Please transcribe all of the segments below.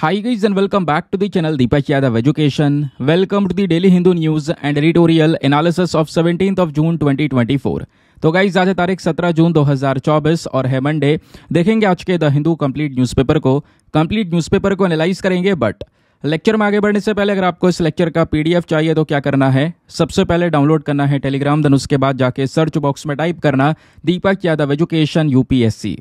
Hi guys and welcome back to the channel Deepak Yadav Education. Welcome to the Daily Hindu News and Editorial Analysis of 17th of June 2024. तो guys आज है तारीख 17 जून 2024 और है Monday देखेंगे आज के द हिंदू कंप्लीट न्यूज़पेपर को कंप्लीट न्यूज़पेपर को एनालाइज करेंगे बट लेक्चर में आगे बढ़ने से पहले अगर आपको इस लेक्चर का पीडीएफ चाहिए तो क्या करना है सबसे पहले डाउनलोड करना है टेलीग्राम देन उसके बाद जाके सर्च बॉक्स में टाइप करना Deepak Yadav education UPSC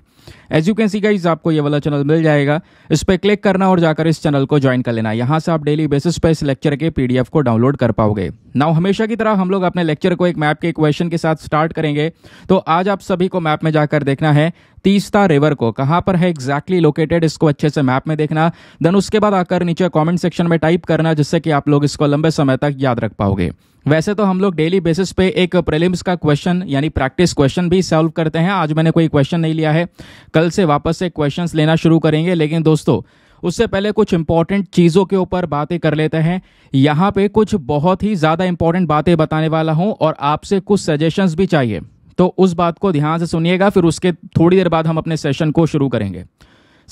as you can see guys आपको ये वाला चैनल मिल जाएगा इस पर क्लिक करना और जाकर इस चैनल को ज्वाइन कर लेना यहाँ से आप डेली बेसिस पर इस लेक्चर के पीडीएफ को डाउनलोड कर पाओगे नाउ हमेशा की तरह हम लोग अपने लेक्चर को एक मैप के क्वेश्चन के साथ स्टार्ट करेंगे तो आज आप सभी को मैप में जाकर देखना है तीस्ता रिवर को कहां पर है एग्जैक्टली exactly लोकेटेड इसको अच्छे से मैप में देखना देन उसके बाद आकर नीचे कमेंट सेक्शन में टाइप करना जिससे कि आप लोग इसको लंबे समय तक याद रख पाओगे वैसे तो हम लोग डेली बेसिस पे एक प्रीलिम्स का क्वेश्चन यानी प्रैक्टिस क्वेश्चन भी सॉल्व करते हैं आज मैंने कोई क्वेश्चन नहीं लिया है कल से वापस से क्वेश्चन लेना शुरू करेंगे लेकिन दोस्तों उससे पहले कुछ इंपॉर्टेंट चीज़ों के ऊपर बातें कर लेते हैं यहाँ पे कुछ बहुत ही ज़्यादा इंपॉर्टेंट बातें बताने वाला हूँ और आपसे कुछ सजेशंस भी चाहिए तो उस बात को ध्यान से सुनिएगा फिर उसके थोड़ी देर बाद हम अपने सेशन को शुरू करेंगे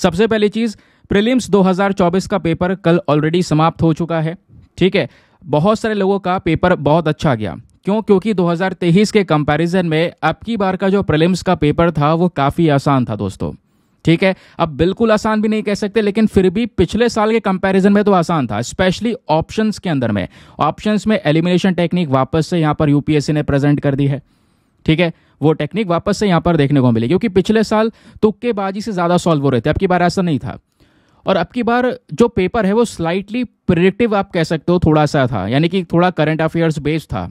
सबसे पहली चीज़ प्रिलिम्स दो का पेपर कल ऑलरेडी समाप्त हो चुका है ठीक है बहुत सारे लोगों का पेपर बहुत अच्छा गया क्यों क्योंकि 2023 के कंपैरिजन में अब की बार का जो प्रिलिम्स का पेपर था वो काफ़ी आसान था दोस्तों ठीक है अब बिल्कुल आसान भी नहीं कह सकते लेकिन फिर भी पिछले साल के कंपैरिजन में तो आसान था स्पेशली ऑप्शंस के अंदर में ऑप्शंस में एलिमिनेशन टेक्निक वापस से यहां पर यूपीएससी ने प्रेजेंट कर दी है ठीक है वो टेक्निक वापस से यहां पर देखने को मिली क्योंकि पिछले साल तुक्केबाजी से ज्यादा सॉल्व हो रहे थे अब की बार ऐसा नहीं था और अब की बार जो पेपर है वो स्लाइटली प्रिडिक्टिव आप कह सकते हो थोड़ा सा था यानी कि थोड़ा करंट अफेयर्स बेस्ड था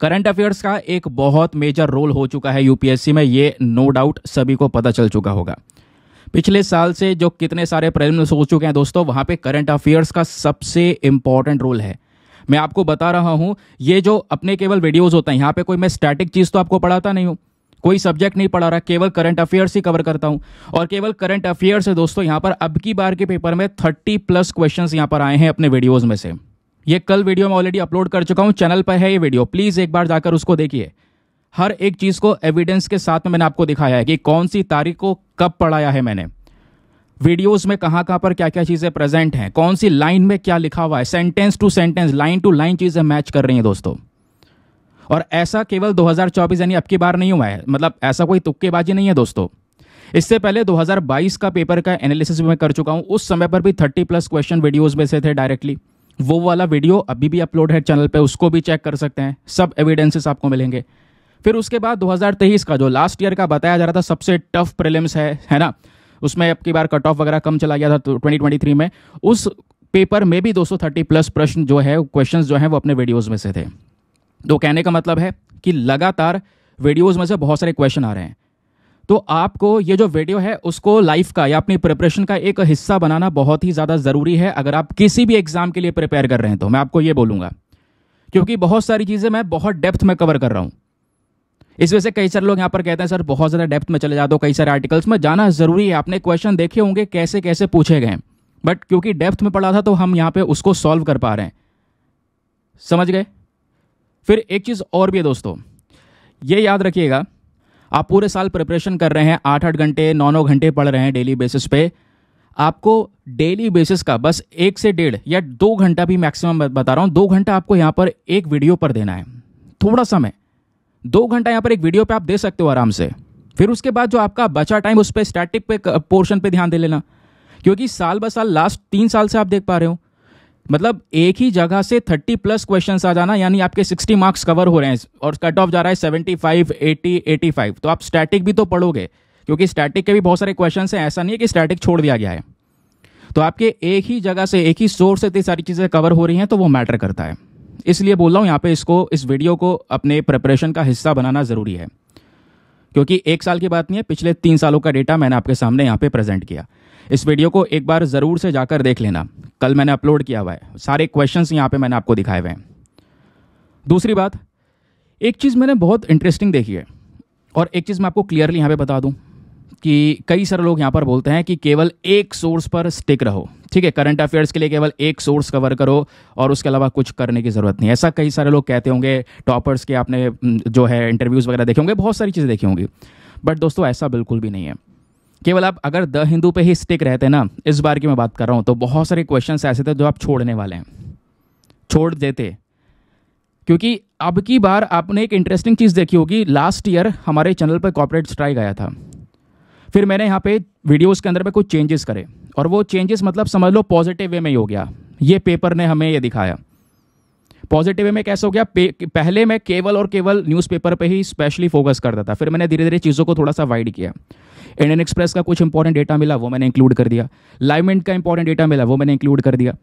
करंट अफेयर्स का एक बहुत मेजर रोल हो चुका है यूपीएससी में ये नो डाउट सभी को पता चल चुका होगा पिछले साल से जो कितने सारे प्रेलिम्स हो चुके हैं दोस्तों वहाँ पे करंट अफेयर्स का सबसे इंपॉर्टेंट रोल है मैं आपको बता रहा हूँ ये जो अपने केवल वीडियोस होते हैं यहाँ पे कोई मैं स्टैटिक चीज़ तो आपको पढ़ाता नहीं हूँ कोई सब्जेक्ट नहीं पढ़ा रहा केवल करंट अफेयर्स ही कवर करता हूँ और केवल करंट अफेयर्स है दोस्तों यहाँ पर अब की बार के पेपर में थर्टी प्लस क्वेश्चन यहाँ पर आए हैं अपने वीडियोज़ में से ये कल वीडियो में ऑलरेडी अपलोड कर चुका हूँ चैनल पर है ये वीडियो प्लीज़ एक बार जाकर उसको देखिए हर एक चीज़ को एविडेंस के साथ में मैंने आपको दिखाया है कि कौन सी तारीख को कब पढ़ाया है मैंने वीडियोस में कहां कहां पर क्या क्या चीज़ें प्रेजेंट हैं कौन सी लाइन में क्या लिखा हुआ है sentence to sentence line to line चीज़ें मैच कर रही हैं दोस्तों और ऐसा केवल 2024 यानी अब की बार नहीं हुआ है मतलब ऐसा कोई तुक्केबाजी नहीं है दोस्तों इससे पहले 2022 का पेपर का एनालिसिस भी मैं कर चुका हूं उस समय पर भी थर्टी प्लस क्वेश्चन वीडियोज में से थे डायरेक्टली वो वाला वीडियो अभी भी अपलोड है चैनल पर उसको भी चेक कर सकते हैं सब एविडेंसेस आपको मिलेंगे फिर उसके बाद 2023 का जो लास्ट ईयर का बताया जा रहा था सबसे टफ प्रिलिम्स है है ना उसमें अब की बार कट ऑफ वगैरह कम चला गया था ट्वेंटी तो 2023 में उस पेपर में भी 230 प्लस प्रश्न जो है क्वेश्चन जो हैं वो अपने वीडियोज़ में से थे तो कहने का मतलब है कि लगातार वीडियोज़ में से बहुत सारे क्वेश्चन आ रहे हैं तो आपको ये जो वीडियो है उसको लाइफ का या अपनी प्रिपरेशन का एक हिस्सा बनाना बहुत ही ज़्यादा ज़रूरी है अगर आप किसी भी एग्ज़ाम के लिए प्रिपेयर कर रहे हैं तो मैं आपको ये बोलूँगा क्योंकि बहुत सारी चीज़ें मैं बहुत डेप्थ में कवर कर रहा हूँ इस वजह से कई सारे लोग यहाँ पर कहते हैं सर बहुत ज़्यादा डेप्थ में चले जाते हो कई सारे आर्टिकल्स में जाना ज़रूरी है आपने क्वेश्चन देखे होंगे कैसे कैसे पूछे गए बट क्योंकि डेप्थ में पढ़ा था तो हम यहाँ पे उसको सॉल्व कर पा रहे हैं समझ गए फिर एक चीज़ और भी है दोस्तों ये याद रखिएगा आप पूरे साल प्रिपरेशन कर रहे हैं आठ आठ घंटे नौ नौ घंटे पढ़ रहे हैं डेली बेसिस पे आपको डेली बेसिस का बस एक से डेढ़ या दो घंटा भी मैक्सिमम बता रहा हूँ दो घंटा आपको यहाँ पर एक वीडियो पर देना है थोड़ा समय दो घंटा यहाँ पर एक वीडियो पे आप दे सकते हो आराम से फिर उसके बाद जो आपका बचा टाइम उस पर स्टैटिक पे पोर्शन पे ध्यान दे लेना क्योंकि साल ब साल लास्ट तीन साल से आप देख पा रहे हो मतलब एक ही जगह से थर्टी प्लस क्वेश्चन आ जाना यानी आपके सिक्सटी मार्क्स कवर हो रहे हैं और कट ऑफ जा रहा है seventy five eighty eighty five तो आप स्टैटिक भी तो पढ़ोगे क्योंकि स्टैटिक के भी बहुत सारे क्वेश्चन हैं ऐसा नहीं है कि स्टैटिक छोड़ दिया गया है तो आपके एक ही जगह से एक ही सोर्स से इतनी सारी चीज़ें कवर हो रही हैं तो वो मैटर करता है इसलिए बोल रहा हूँ यहाँ पे इसको इस वीडियो को अपने प्रिपरेशन का हिस्सा बनाना ज़रूरी है क्योंकि एक साल की बात नहीं है पिछले तीन सालों का डेटा मैंने आपके सामने यहाँ पे प्रेजेंट किया इस वीडियो को एक बार ज़रूर से जाकर देख लेना कल मैंने अपलोड किया हुआ है सारे क्वेश्चन यहाँ पर मैंने आपको दिखाए हुए हैं दूसरी बात एक चीज़ मैंने बहुत इंटरेस्टिंग देखी है और एक चीज़ मैं आपको क्लियरली यहाँ पे बता दूँ कि कई सारे लोग यहाँ पर बोलते हैं कि केवल एक सोर्स पर स्टिक रहो ठीक है करंट अफेयर्स के लिए केवल एक सोर्स कवर करो और उसके अलावा कुछ करने की ज़रूरत नहीं ऐसा कई सारे लोग कहते होंगे टॉपर्स के आपने जो है इंटरव्यूज़ वगैरह देखे होंगे बहुत सारी चीज़ें देखी होंगी बट दोस्तों ऐसा बिल्कुल भी नहीं है केवल आप अगर द हिंदू पे ही स्टिक रहते ना इस बार की मैं बात कर रहा हूँ तो बहुत सारे क्वेश्चन ऐसे थे जो आप छोड़ने वाले हैं छोड़ देते क्योंकि अब की बार आपने एक इंटरेस्टिंग चीज़ देखी होगी लास्ट ईयर हमारे चैनल पर कॉपरेट स्ट्राइक आया था फिर मैंने यहाँ पे वीडियोस के अंदर में कुछ चेंजेस करे और वो चेंजेस मतलब समझ लो पॉजिटिव वे में ही हो गया ये पेपर ने हमें ये दिखाया पॉजिटिव वे में कैसे हो गया पहले मैं केवल और केवल न्यूज़पेपर पे ही स्पेशली फोकस करता था फिर मैंने धीरे धीरे चीज़ों को थोड़ा सा वाइड किया इंडियन एक्सप्रेस का कुछ इंपॉर्टेंट डेटा मिला वो मैंने इंक्लूड कर दिया लाइवमेंट का इंपॉर्टेंट डेटा मिला वो मैंने इंक्लूड कर दिया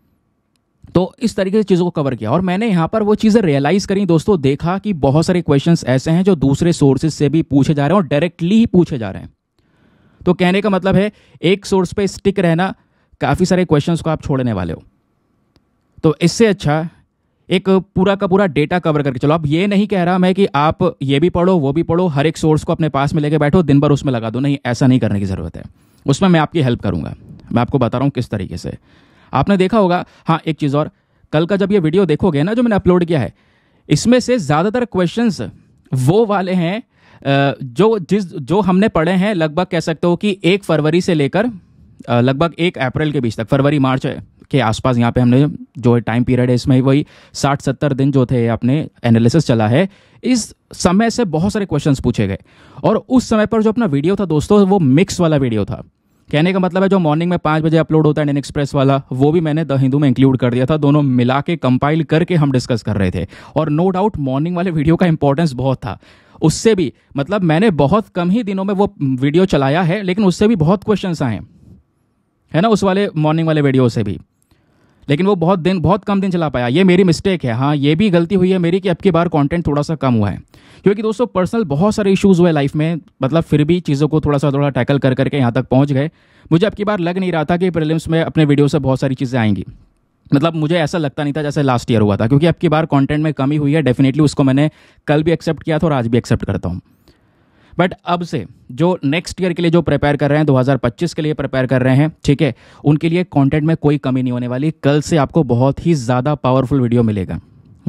तो इस तरीके से चीज़ों को कवर किया और मैंने यहाँ पर वो चीज़ें रियलाइज़ करी दोस्तों देखा कि बहुत सारे क्वेश्चंस ऐसे हैं जो दूसरे सोर्सेज से भी पूछे जा रहे हैं और डायरेक्टली ही पूछे जा रहे हैं तो कहने का मतलब है एक सोर्स पे स्टिक रहना काफ़ी सारे क्वेश्चंस को आप छोड़ने वाले हो तो इससे अच्छा एक पूरा का पूरा डेटा कवर करके चलो अब ये नहीं कह रहा मैं कि आप ये भी पढ़ो वो भी पढ़ो हर एक सोर्स को अपने पास में लेके बैठो दिन भर उसमें लगा दो नहीं ऐसा नहीं करने की ज़रूरत है उसमें मैं आपकी हेल्प करूँगा मैं आपको बता रहा हूँ किस तरीके से आपने देखा होगा हाँ एक चीज़ और कल का जब ये वीडियो देखोगे ना जो मैंने अपलोड किया है इसमें से ज़्यादातर क्वेश्चन वो वाले हैं जो जिस जो हमने पढ़े हैं लगभग कह सकते हो कि एक फरवरी से लेकर लगभग एक अप्रैल के बीच तक फरवरी मार्च के आसपास यहाँ पे हमने जो टाइम पीरियड है इसमें वही साठ सत्तर दिन जो थे अपने एनालिसिस चला है इस समय से बहुत सारे क्वेश्चंस पूछे गए और उस समय पर जो अपना वीडियो था दोस्तों वो मिक्स वाला वीडियो था कहने का मतलब है जो मॉर्निंग में पाँच बजे अपलोड होता है इंडियन एक्सप्रेस वाला वो भी मैंने द हिंदू में इंक्लूड कर दिया था दोनों मिला के कंपाइल करके हम डिस्कस कर रहे थे और नो डाउट मॉर्निंग वाले वीडियो का इंपॉर्टेंस बहुत था उससे भी मतलब मैंने बहुत कम ही दिनों में वो वीडियो चलाया है लेकिन उससे भी बहुत क्वेश्चंस आए हैं है ना उस वाले मॉर्निंग वाले वीडियो से भी लेकिन वो बहुत दिन बहुत कम दिन चला पाया ये मेरी मिस्टेक है हाँ ये भी गलती हुई है मेरी कि अब की बार कंटेंट थोड़ा सा कम हुआ है क्योंकि दोस्तों पर्सनल बहुत सारे इश्यूज हुए लाइफ में मतलब फिर भी चीज़ों को थोड़ा सा थोड़ा टैकल कर करके यहाँ तक पहुँच गए मुझे अब की बार लग नहीं रहा था कि प्रिलिम्स में अपने वीडियो से बहुत सारी चीज़ें आएंगी मतलब मुझे ऐसा लगता नहीं था जैसे लास्ट ईयर हुआ था क्योंकि अब की बार कंटेंट में कमी हुई है डेफिनेटली उसको मैंने कल भी एक्सेप्ट किया था और आज भी एक्सेप्ट करता हूँ बट अब से जो नेक्स्ट ईयर के लिए जो प्रिपेयर कर रहे हैं 2025 के लिए प्रिपेयर कर रहे हैं ठीक है उनके लिए कंटेंट में कोई कमी नहीं होने वाली कल से आपको बहुत ही ज़्यादा पावरफुल वीडियो मिलेगा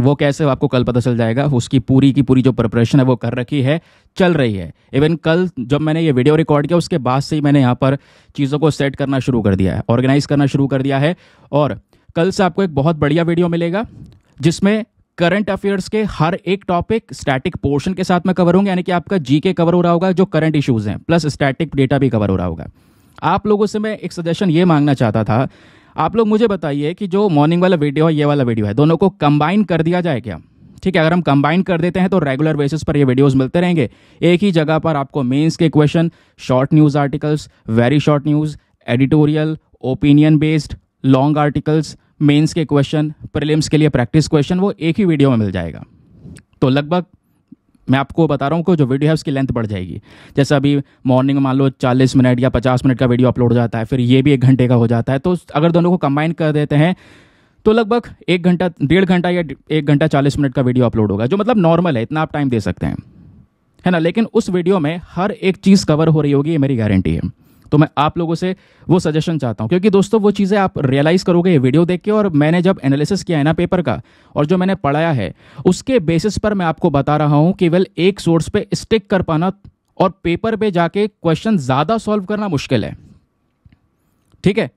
वो कैसे आपको कल पता चल जाएगा उसकी पूरी की पूरी जो प्रिपरेशन है वो कर रखी है चल रही है इवन कल जब मैंने ये वीडियो रिकॉर्ड किया उसके बाद से ही मैंने यहाँ पर चीज़ों को सेट करना शुरू कर दिया है ऑर्गेनाइज करना शुरू कर दिया है और कल से आपको एक बहुत बढ़िया वीडियो मिलेगा जिसमें करंट अफेयर्स के हर एक टॉपिक स्टैटिक पोर्शन के साथ में कवर होंगे यानी कि आपका जी के कवर हो रहा होगा जो करंट इश्यूज हैं प्लस स्टैटिक डेटा भी कवर हो रहा होगा आप लोगों से मैं एक सजेशन ये मांगना चाहता था आप लोग मुझे बताइए कि जो मॉर्निंग वाला वीडियो है ये वाला वीडियो है दोनों को कंबाइन कर दिया जाए क्या ठीक है अगर हम कंबाइन कर देते हैं तो रेगुलर बेसिस पर ये वीडियोस मिलते रहेंगे एक ही जगह पर आपको मेंस के question short news articles very short news editorial opinion based long articles mains के क्वेश्चन प्रीलिम्स के लिए प्रैक्टिस क्वेश्चन वो एक ही वीडियो में मिल जाएगा तो लगभग मैं आपको बता रहा हूँ कि जो वीडियो है उसकी लेंथ बढ़ जाएगी जैसे अभी मॉर्निंग मान लो 40 मिनट या 50 मिनट का वीडियो अपलोड हो जाता है फिर ये भी एक घंटे का हो जाता है तो अगर दोनों को कंबाइन कर देते हैं तो लगभग एक घंटा डेढ़ घंटा या एक घंटा चालीस मिनट का वीडियो अपलोड होगा जो मतलब नॉर्मल है इतना आप टाइम दे सकते हैं है ना लेकिन उस वीडियो में हर एक चीज़ कवर हो रही होगी ये मेरी गारंटी है तो मैं आप लोगों से वो सजेशन चाहता हूँ क्योंकि दोस्तों वो चीज़ें आप रियलाइज़ करोगे ये वीडियो देख के और मैंने जब एनालिसिस किया है ना पेपर का और जो मैंने पढ़ाया है उसके बेसिस पर मैं आपको बता रहा हूँ केवल एक सोर्स पर स्टिक कर पाना और पेपर पे जाके क्वेश्चन ज़्यादा सॉल्व करना मुश्किल है ठीक है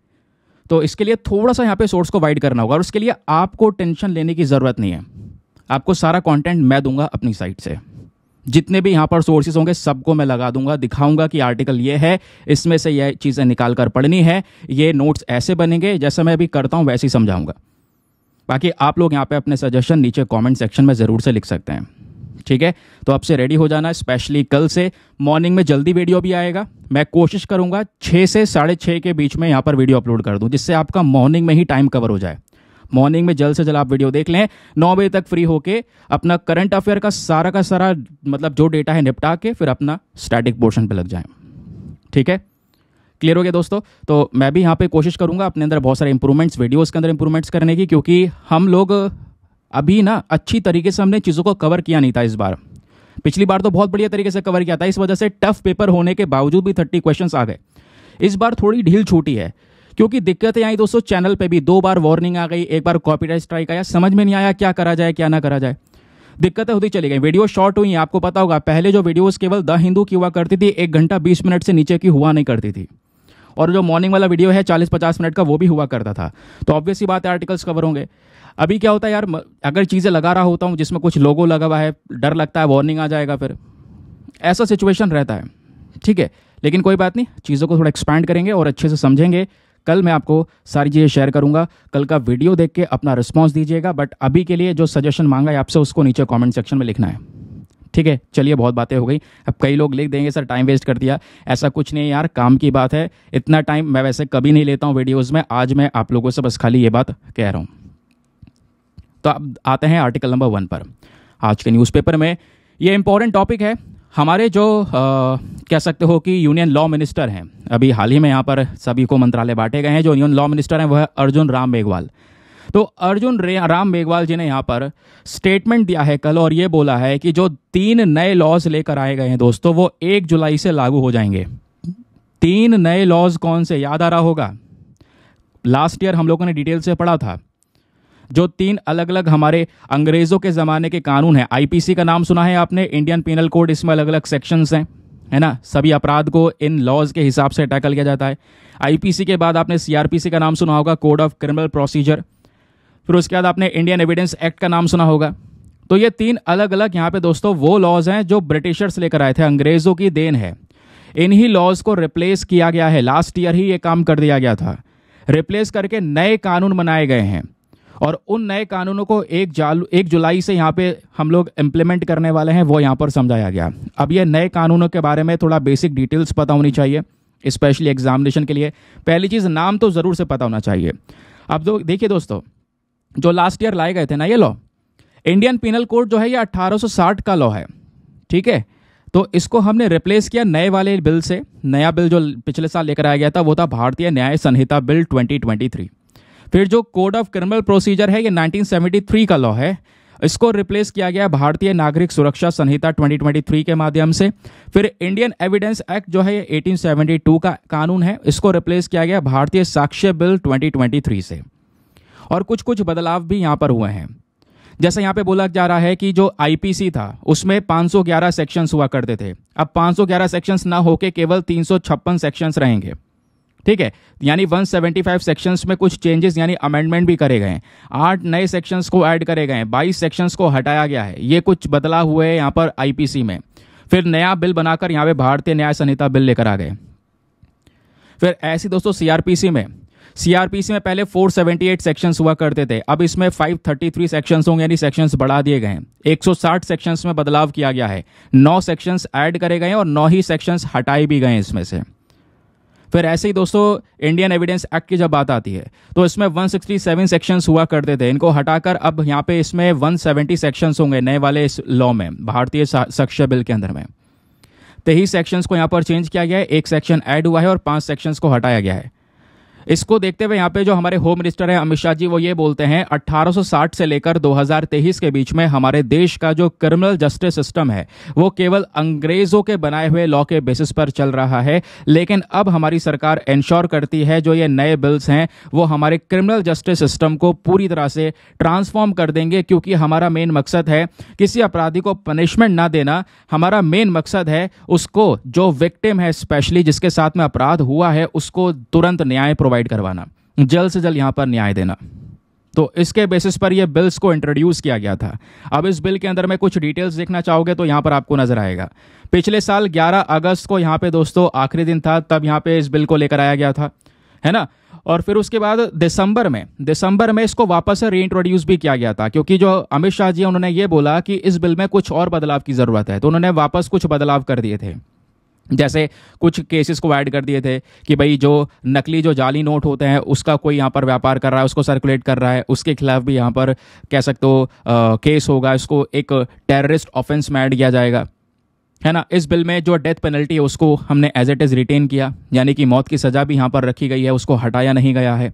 तो इसके लिए थोड़ा सा यहाँ पे सोर्स को वाइड करना होगा और उसके लिए आपको टेंशन लेने की ज़रूरत नहीं है आपको सारा कंटेंट मैं दूंगा अपनी साइट से जितने भी यहाँ पर सोर्सेज होंगे सबको मैं लगा दूंगा दिखाऊंगा कि आर्टिकल ये है इसमें से ये चीज़ें निकाल कर पढ़नी है ये नोट्स ऐसे बनेंगे जैसे मैं अभी करता हूँ वैसे ही समझाऊंगा बाकी आप लोग यहाँ पे अपने सजेशन नीचे कमेंट सेक्शन में ज़रूर से लिख सकते हैं ठीक है तो आपसे रेडी हो जाना स्पेशली कल से मॉर्निंग में जल्दी वीडियो भी आएगा मैं कोशिश करूँगा छः से साढ़े छः के बीच में यहाँ पर वीडियो अपलोड कर दूँ जिससे आपका मॉर्निंग में ही टाइम कवर हो जाए मॉर्निंग में जल्द से जल्द आप वीडियो देख लें नौ बजे तक फ्री होके अपना करंट अफेयर का सारा का सारा मतलब जो डेटा है निपटा के फिर अपना स्टैटिक पोर्शन पर लग जाएँ ठीक है क्लियर हो गया दोस्तों तो मैं भी यहाँ पे कोशिश करूँगा अपने अंदर बहुत सारे इंप्रूवमेंट्स वीडियोस के अंदर इंप्रूवमेंट्स करने की क्योंकि हम लोग अभी ना अच्छी तरीके से हमने चीज़ों को कवर किया नहीं था इस बार पिछली बार तो बहुत बढ़िया तरीके से कवर किया था इस वजह से टफ पेपर होने के बावजूद भी थर्टी क्वेश्चन आ गए इस बार थोड़ी ढील छूटी है क्योंकि दिक्कतें आई दोस्तों चैनल पे भी दो बार वार्निंग आ गई एक बार कॉपीराइट स्ट्राइक आया समझ में नहीं आया क्या करा जाए क्या ना करा जाए दिक्कतें होती चली गई वीडियो शॉर्ट हुई आपको पता होगा पहले जो वीडियोस केवल द हिंदू की हुआ करती थी एक घंटा बीस मिनट से नीचे की हुआ नहीं करती थी और जो मॉर्निंग वाला वीडियो है चालीस पचास मिनट का वो भी हुआ करता था तो ऑब्वियस बात है आर्टिकल्स कवर होंगे अभी क्या होता है यार अगर चीज़ें लगा रहा होता हूँ जिसमें कुछ लोगों लगा हुआ है डर लगता है वार्निंग आ जाएगा फिर ऐसा सिचुएशन रहता है ठीक है लेकिन कोई बात नहीं चीज़ों को थोड़ा एक्सपैंड करेंगे और अच्छे से समझेंगे कल मैं आपको सारी चीज़ें शेयर करूंगा कल का वीडियो देख के अपना रिस्पॉन्स दीजिएगा बट अभी के लिए जो सजेशन मांगा है आपसे उसको नीचे कॉमेंट सेक्शन में लिखना है ठीक है चलिए बहुत बातें हो गई अब कई लोग लिख देंगे सर टाइम वेस्ट कर दिया ऐसा कुछ नहीं यार काम की बात है इतना टाइम मैं वैसे कभी नहीं लेता हूँ वीडियोज़ में आज मैं आप लोगों से बस खाली ये बात कह रहा हूँ तो अब आते हैं आर्टिकल नंबर वन पर आज के न्यूज़पेपर में ये इंपॉर्टेंट टॉपिक है हमारे जो आ, कह सकते हो कि यूनियन लॉ मिनिस्टर हैं अभी हाल ही में यहाँ पर सभी को मंत्रालय बांटे गए हैं जो यूनियन लॉ मिनिस्टर हैं वह है अर्जुन राम मेघवाल तो अर्जुन राम मेघवाल जी ने यहाँ पर स्टेटमेंट दिया है कल और ये बोला है कि जो तीन नए लॉज लेकर आए गए हैं दोस्तों वो एक जुलाई से लागू हो जाएंगे तीन नए लॉज कौन से याद आ रहा होगा लास्ट ईयर हम लोगों ने डिटेल से पढ़ा था जो तीन अलग अलग हमारे अंग्रेज़ों के ज़माने के कानून हैं आईपीसी का नाम सुना है आपने इंडियन पिनल कोड इसमें अलग अलग सेक्शंस हैं है ना सभी अपराध को इन लॉज के हिसाब से टैकल किया जाता है आईपीसी के बाद आपने सीआरपीसी का नाम सुना होगा कोड ऑफ क्रिमिनल प्रोसीजर फिर उसके बाद आपने इंडियन एविडेंस एक्ट का नाम सुना होगा तो ये तीन अलग अलग यहाँ पे दोस्तों वो लॉज हैं जो ब्रिटिशर्स लेकर आए थे अंग्रेज़ों की देन है इन्हीं लॉज को रिप्लेस किया गया है लास्ट ईयर ही ये काम कर दिया गया था रिप्लेस करके नए कानून बनाए गए हैं और उन नए कानूनों को एक जाल एक जुलाई से यहाँ पे हम लोग इम्प्लीमेंट करने वाले हैं वो यहाँ पर समझाया गया अब ये नए कानूनों के बारे में थोड़ा बेसिक डिटेल्स पता होनी चाहिए स्पेशली एग्जामिनेशन के लिए पहली चीज़ नाम तो ज़रूर से पता होना चाहिए अब दो देखिए दोस्तों जो लास्ट ईयर लाए गए थे ना ये लॉ इंडियन पिनल कोड जो है ये अट्ठारह का लॉ है ठीक है तो इसको हमने रिप्लेस किया नए वाले बिल से नया बिल जो पिछले साल लेकर आया गया था वो था भारतीय न्याय संहिता बिल 2023 फिर जो कोड ऑफ क्रिमिनल प्रोसीजर है ये 1973 का लॉ है इसको रिप्लेस किया गया भारतीय नागरिक सुरक्षा संहिता 2023 के माध्यम से फिर इंडियन एविडेंस एक्ट जो है ये 1872 का कानून है इसको रिप्लेस किया गया भारतीय साक्ष्य बिल 2023 से और कुछ कुछ बदलाव भी यहाँ पर हुए हैं जैसे यहाँ पे बोला जा रहा है कि जो आई था उसमें पाँच सेक्शंस हुआ करते थे अब पाँच सेक्शंस ना होके केवल तीन सेक्शंस रहेंगे ठीक है यानी 175 सेक्शंस में कुछ चेंजेस यानी अमेंडमेंट भी करे गए हैं आठ नए सेक्शंस को ऐड करे गए हैं बाईस सेक्शंस को हटाया गया है ये कुछ बदलाव हुए हैं यहाँ पर आईपीसी में फिर नया बिल बनाकर यहाँ पे भारतीय न्याय संहिता बिल लेकर आ गए फिर ऐसी दोस्तों सीआरपीसी में सीआरपीसी में पहले 478 सेक्शंस हुआ करते थे अब इसमें 533 सेक्शंस होंगे यानी सेक्शंस बढ़ा दिए गए हैं 160 सेक्शंस में बदलाव किया गया है नौ सेक्शंस ऐड करे गए हैं और नौ ही सेक्शंस हटाए भी गए हैं इसमें से फिर ऐसे ही दोस्तों इंडियन एविडेंस एक्ट की जब बात आती है तो इसमें 167 सेक्शंस हुआ करते थे इनको हटाकर अब यहाँ पे इसमें 170 सेक्शंस होंगे नए वाले इस लॉ में भारतीय शिक्षा बिल के अंदर में तेईस सेक्शंस को यहाँ पर चेंज किया गया है एक सेक्शन ऐड हुआ है और पांच सेक्शंस को हटाया गया है इसको देखते हुए यहाँ पे जो हमारे होम मिनिस्टर हैं अमित शाह जी वो ये बोलते हैं 1860 से लेकर 2023 के बीच में हमारे देश का जो क्रिमिनल जस्टिस सिस्टम है वो केवल अंग्रेजों के बनाए हुए लॉ के बेसिस पर चल रहा है लेकिन अब हमारी सरकार इंश्योर करती है जो ये नए बिल्स हैं वो हमारे क्रिमिनल जस्टिस सिस्टम को पूरी तरह से ट्रांसफॉर्म कर देंगे क्योंकि हमारा मेन मकसद है किसी अपराधी को पनिशमेंट ना देना हमारा मेन मकसद है उसको जो विक्टिम है स्पेशली जिसके साथ में अपराध हुआ है उसको तुरंत न्याय प्रोवाइड प्रोवाइड करवाना जल्द से जल्द यहाँ पर न्याय देना तो इसके बेसिस पर ये बिल्स को इंट्रोड्यूस किया गया था अब इस बिल के अंदर में कुछ डिटेल्स देखना चाहोगे तो यहाँ पर आपको नजर आएगा पिछले साल 11 अगस्त को यहाँ पे दोस्तों आखिरी दिन था तब यहाँ पे इस बिल को लेकर आया गया था है ना और फिर उसके बाद दिसंबर में दिसंबर में इसको वापस से रीइंट्रोड्यूस भी किया गया था क्योंकि जो अमित शाह जी उन्होंने ये बोला कि इस बिल में कुछ और बदलाव की ज़रूरत है तो उन्होंने वापस कुछ बदलाव कर दिए थे जैसे कुछ केसेस को ऐड कर दिए थे कि भाई जो नकली जो जाली नोट होते हैं उसका कोई यहाँ पर व्यापार कर रहा है उसको सर्कुलेट कर रहा है उसके खिलाफ भी यहाँ पर कह सकते हो केस होगा इसको एक टेररिस्ट ऑफेंस में ऐड किया जाएगा है ना इस बिल में जो डेथ पेनल्टी है उसको हमने एज इट इज़ रिटेन किया यानी कि मौत की सज़ा भी यहाँ पर रखी गई है उसको हटाया नहीं गया है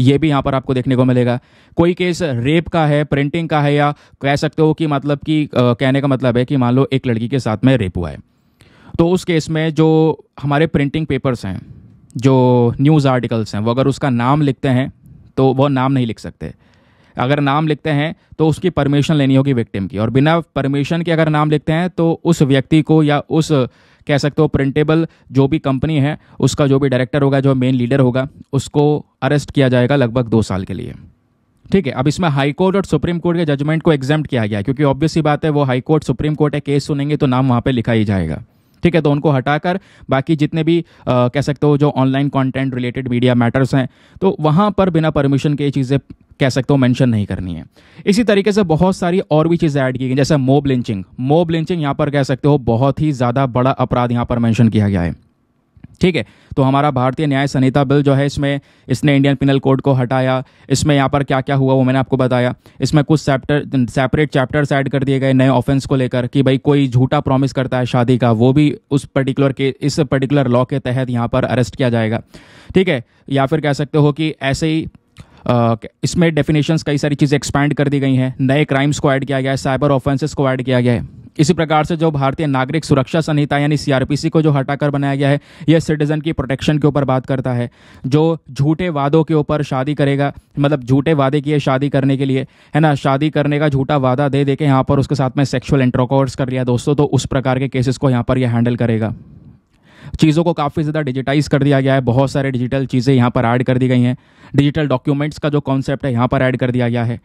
ये भी यहाँ पर आपको देखने को मिलेगा कोई केस रेप का है प्रिंटिंग का है या कह सकते हो कि मतलब कि कहने का मतलब है कि मान लो एक लड़की के साथ में रेप हुआ है तो उस केस में जो हमारे प्रिंटिंग पेपर्स हैं जो न्यूज़ आर्टिकल्स हैं वो अगर उसका नाम लिखते हैं तो वो नाम नहीं लिख सकते अगर नाम लिखते हैं तो उसकी परमिशन लेनी होगी विक्टिम की और बिना परमिशन के अगर नाम लिखते हैं तो उस व्यक्ति को या उस कह सकते हो प्रिंटेबल जो भी कंपनी है उसका जो भी डायरेक्टर होगा जो मेन लीडर होगा उसको अरेस्ट किया जाएगा लगभग दो साल के लिए ठीक है अब इसमें हाई कोर्ट और सुप्रीम कोर्ट के जजमेंट को एग्जाम किया गया क्योंकि ऑब्वियसली बात है वो हाई कोर्ट सुप्रीम कोर्ट है केस सुनेंगे तो नाम वहाँ पर लिखा ही जाएगा ठीक है तो उनको हटाकर बाकी जितने भी आ, कह सकते हो जो online content related media matters हैं तो वहाँ पर बिना परमिशन के ये चीज़ें कह सकते हो मेंशन नहीं करनी है इसी तरीके से बहुत सारी और भी चीज़ें ऐड की गई जैसे मोब लिंचिंग मोब लिंचिंग यहाँ पर कह सकते हो बहुत ही ज़्यादा बड़ा अपराध यहाँ पर मैंशन किया गया है ठीक है तो हमारा भारतीय न्याय संहिता बिल जो है इसमें इसने इंडियन पिनल कोड को हटाया इसमें यहाँ पर क्या क्या हुआ वो मैंने आपको बताया इसमें कुछ चैप्टर सेपरेट चैप्टर्स ऐड कर दिए गए नए ऑफेंस को लेकर कि भाई कोई झूठा प्रॉमिस करता है शादी का वो भी उस पर्टिकुलर के इस पर्टिकुलर लॉ के तहत यहाँ पर अरेस्ट किया जाएगा ठीक है या फिर कह सकते हो कि ऐसे ही Uh, इसमें डेफिनेशंस कई सारी चीज़ें एक्सपैंड कर दी गई हैं नए क्राइम्स को ऐड किया गया है साइबर ऑफेंसेस को ऐड किया गया है इसी प्रकार से जो भारतीय नागरिक सुरक्षा संहिता यानी सीआरपीसी को जो हटाकर बनाया गया है यह सिटीजन की प्रोटेक्शन के ऊपर बात करता है जो झूठे वादों के ऊपर शादी करेगा मतलब झूठे वादे किए शादी करने के लिए है ना शादी करने का झूठा वादा दे दे के यहाँ पर उसके साथ में सेक्शुअल इंट्रोकोर्स कर लिया दोस्तों तो उस प्रकार के केसेस को यहाँ पर यह हैंडल करेगा चीज़ों को काफ़ी ज़्यादा डिजिटाइज कर दिया गया है बहुत सारे डिजिटल चीज़ें यहाँ पर ऐड कर दी गई हैं डिजिटल डॉक्यूमेंट्स का जो कॉन्सेप्ट है यहाँ पर ऐड कर दिया गया है